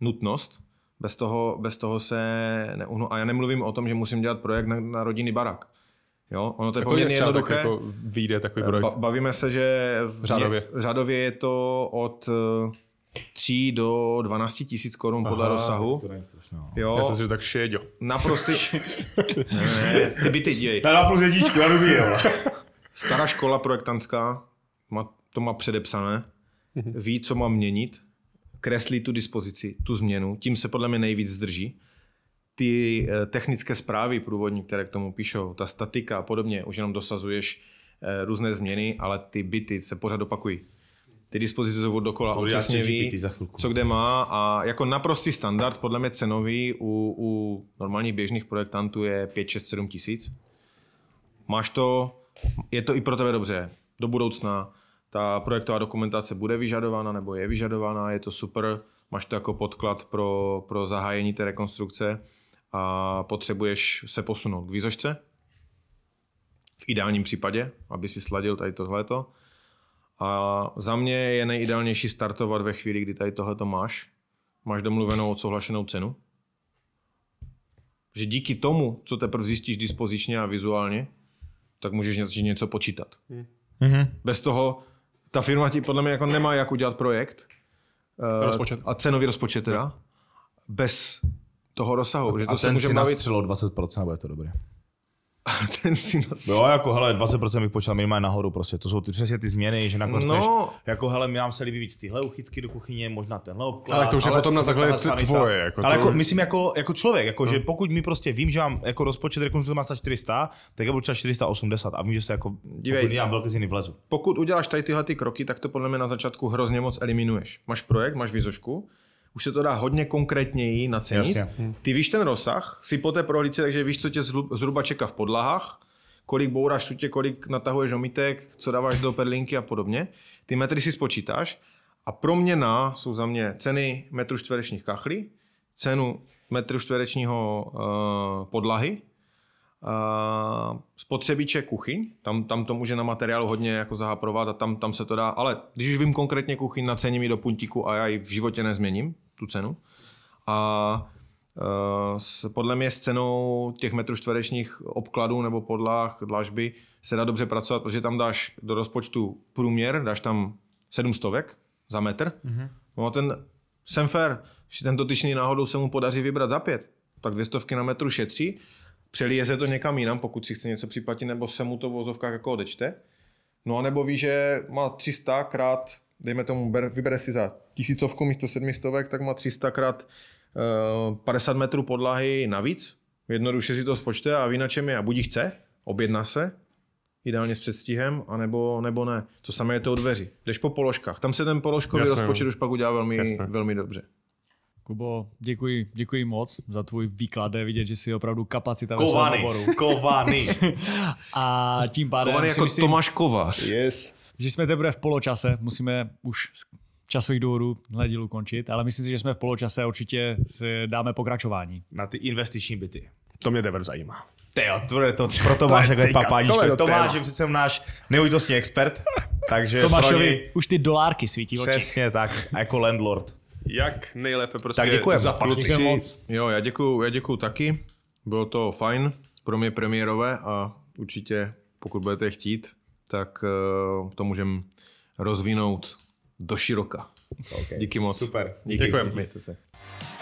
nutnost, bez toho, bez toho se neuhnu. A já nemluvím o tom, že musím dělat projekt na, na rodinný barak. Jo, ono to je jako poměrně jednoduché. Tak jako vyjde takový projekt. Bavíme se, že v řadově. Je, řadově je to od 3 eh, do 12 tisíc korun podle Aha, rozsahu. To no. Jo. Já jsem si tak šeď, Naprostý... ne, ty byty děj. Na plus jedničku, já dobrý, jo. Stará škola projektantská, má, to má předepsané, ví, co má měnit, kreslí tu dispozici, tu změnu, tím se podle mě nejvíc zdrží. Ty eh, technické zprávy průvodní, které k tomu píšou, ta statika a podobně, už jenom dosazuješ eh, různé změny, ale ty byty se pořád opakují. Ty dispozice jsou dokola, on přesně ví, co kde má a jako naprostý standard, podle mě cenový, u, u normálních běžných projektantů je 5, 6, 7 tisíc. Máš to, je to i pro tebe dobře, do budoucna, ta projektová dokumentace bude vyžadována nebo je vyžadována, je to super, máš to jako podklad pro, pro zahájení té rekonstrukce a potřebuješ se posunout k výzožce, v ideálním případě, aby si sladil tady tohleto. A za mě je nejideálnější startovat ve chvíli, kdy tady tohleto máš. Máš domluvenou odsouhlašenou cenu. Že díky tomu, co teprve zjistíš dispozičně a vizuálně, tak můžeš něco počítat. Mm-hmm. Bez toho ta firma ti podle mě jako nemá jak udělat projekt. Eh, rozpočet. A cenový rozpočet teda. Bez toho rozsahu. A, že to a se ten může bavit... 20% bude to dobré. A ten si nosí. Jo, jako hele, 20% bych počal minimálně nahoru prostě. To jsou ty, přesně ty změny, že na no. jako hele, mi nám se líbí víc tyhle uchytky do kuchyně, možná tenhle obklad. Ale to už je potom na základě tvoje. Jako ale to... jako, myslím jako, jako člověk, jako, no. že pokud mi prostě vím, že mám jako rozpočet rekonstrukce má 400, tak já budu 480 a vím, že se jako Dívej, pokud dělám velké ziny vlezu. Pokud uděláš tady tyhle ty kroky, tak to podle mě na začátku hrozně moc eliminuješ. Máš projekt, máš vizošku, už se to dá hodně konkrétněji nacenit. Jasně. Hm. Ty víš ten rozsah, si po té prohlídce, takže víš, co tě zhruba čeká v podlahách, kolik bouráš sutě, kolik natahuješ omítek, co dáváš do perlinky a podobně. Ty metry si spočítáš a proměna jsou za mě ceny metru čtverečních kachlí, cenu metru čtverečního uh, podlahy Uh, spotřebiče kuchyň, tam, tam to může na materiálu hodně jako zahaprovat a tam, tam se to dá, ale když už vím konkrétně kuchyň, nacením ji do puntíku a já ji v životě nezměním, tu cenu. A uh, s, podle mě s cenou těch metrů čtverečních obkladů nebo podlah, dlažby se dá dobře pracovat, protože tam dáš do rozpočtu průměr, dáš tam sedm stovek za metr. Mm-hmm. No a ten, jsem fair, že ten dotyčný náhodou se mu podaří vybrat za pět, tak dvě stovky na metru šetří přelije se to někam jinam, pokud si chce něco připlatit, nebo se mu to v vozovkách jako odečte. No a nebo ví, že má 300 krát, dejme tomu, vybere si za tisícovku místo sedmistovek, tak má 300 krát 50 metrů podlahy navíc. Jednoduše si to spočte a ví, na čem je. A buď chce, objedná se, ideálně s předstihem, anebo, nebo ne. To samé je to u dveří. Jdeš po položkách. Tam se ten položkový Jasné, rozpočet no. už pak udělá velmi, jasné. velmi dobře. Kubo, děkuji, děkuji moc za tvůj výklad, je vidět, že jsi opravdu kapacita Kovany, ve oboru. Kovány, A tím pádem kovány jako myslím, Tomáš Kovář. Yes. Že jsme teprve v poločase, musíme už z časových důvodů dílu končit, ale myslím si, že jsme v poločase, určitě si dáme pokračování. Na ty investiční byty. To mě teprve zajímá. Tejo, tohle to, proto to máš takhle jako papáníčko. Tomáš je přece náš neujitostní expert, takže Tomášovi, pro něj... už ty dolárky svítí oči. Přesně tak, jako landlord jak nejlépe prostě tak děkujem. za kluci. Moc. Jo, já děkuju, já děkuju taky. Bylo to fajn, pro mě premiérové a určitě, pokud budete chtít, tak uh, to můžeme rozvinout do široka. Okay. Díky moc. Super. Díky. Děkujeme. Mějte se.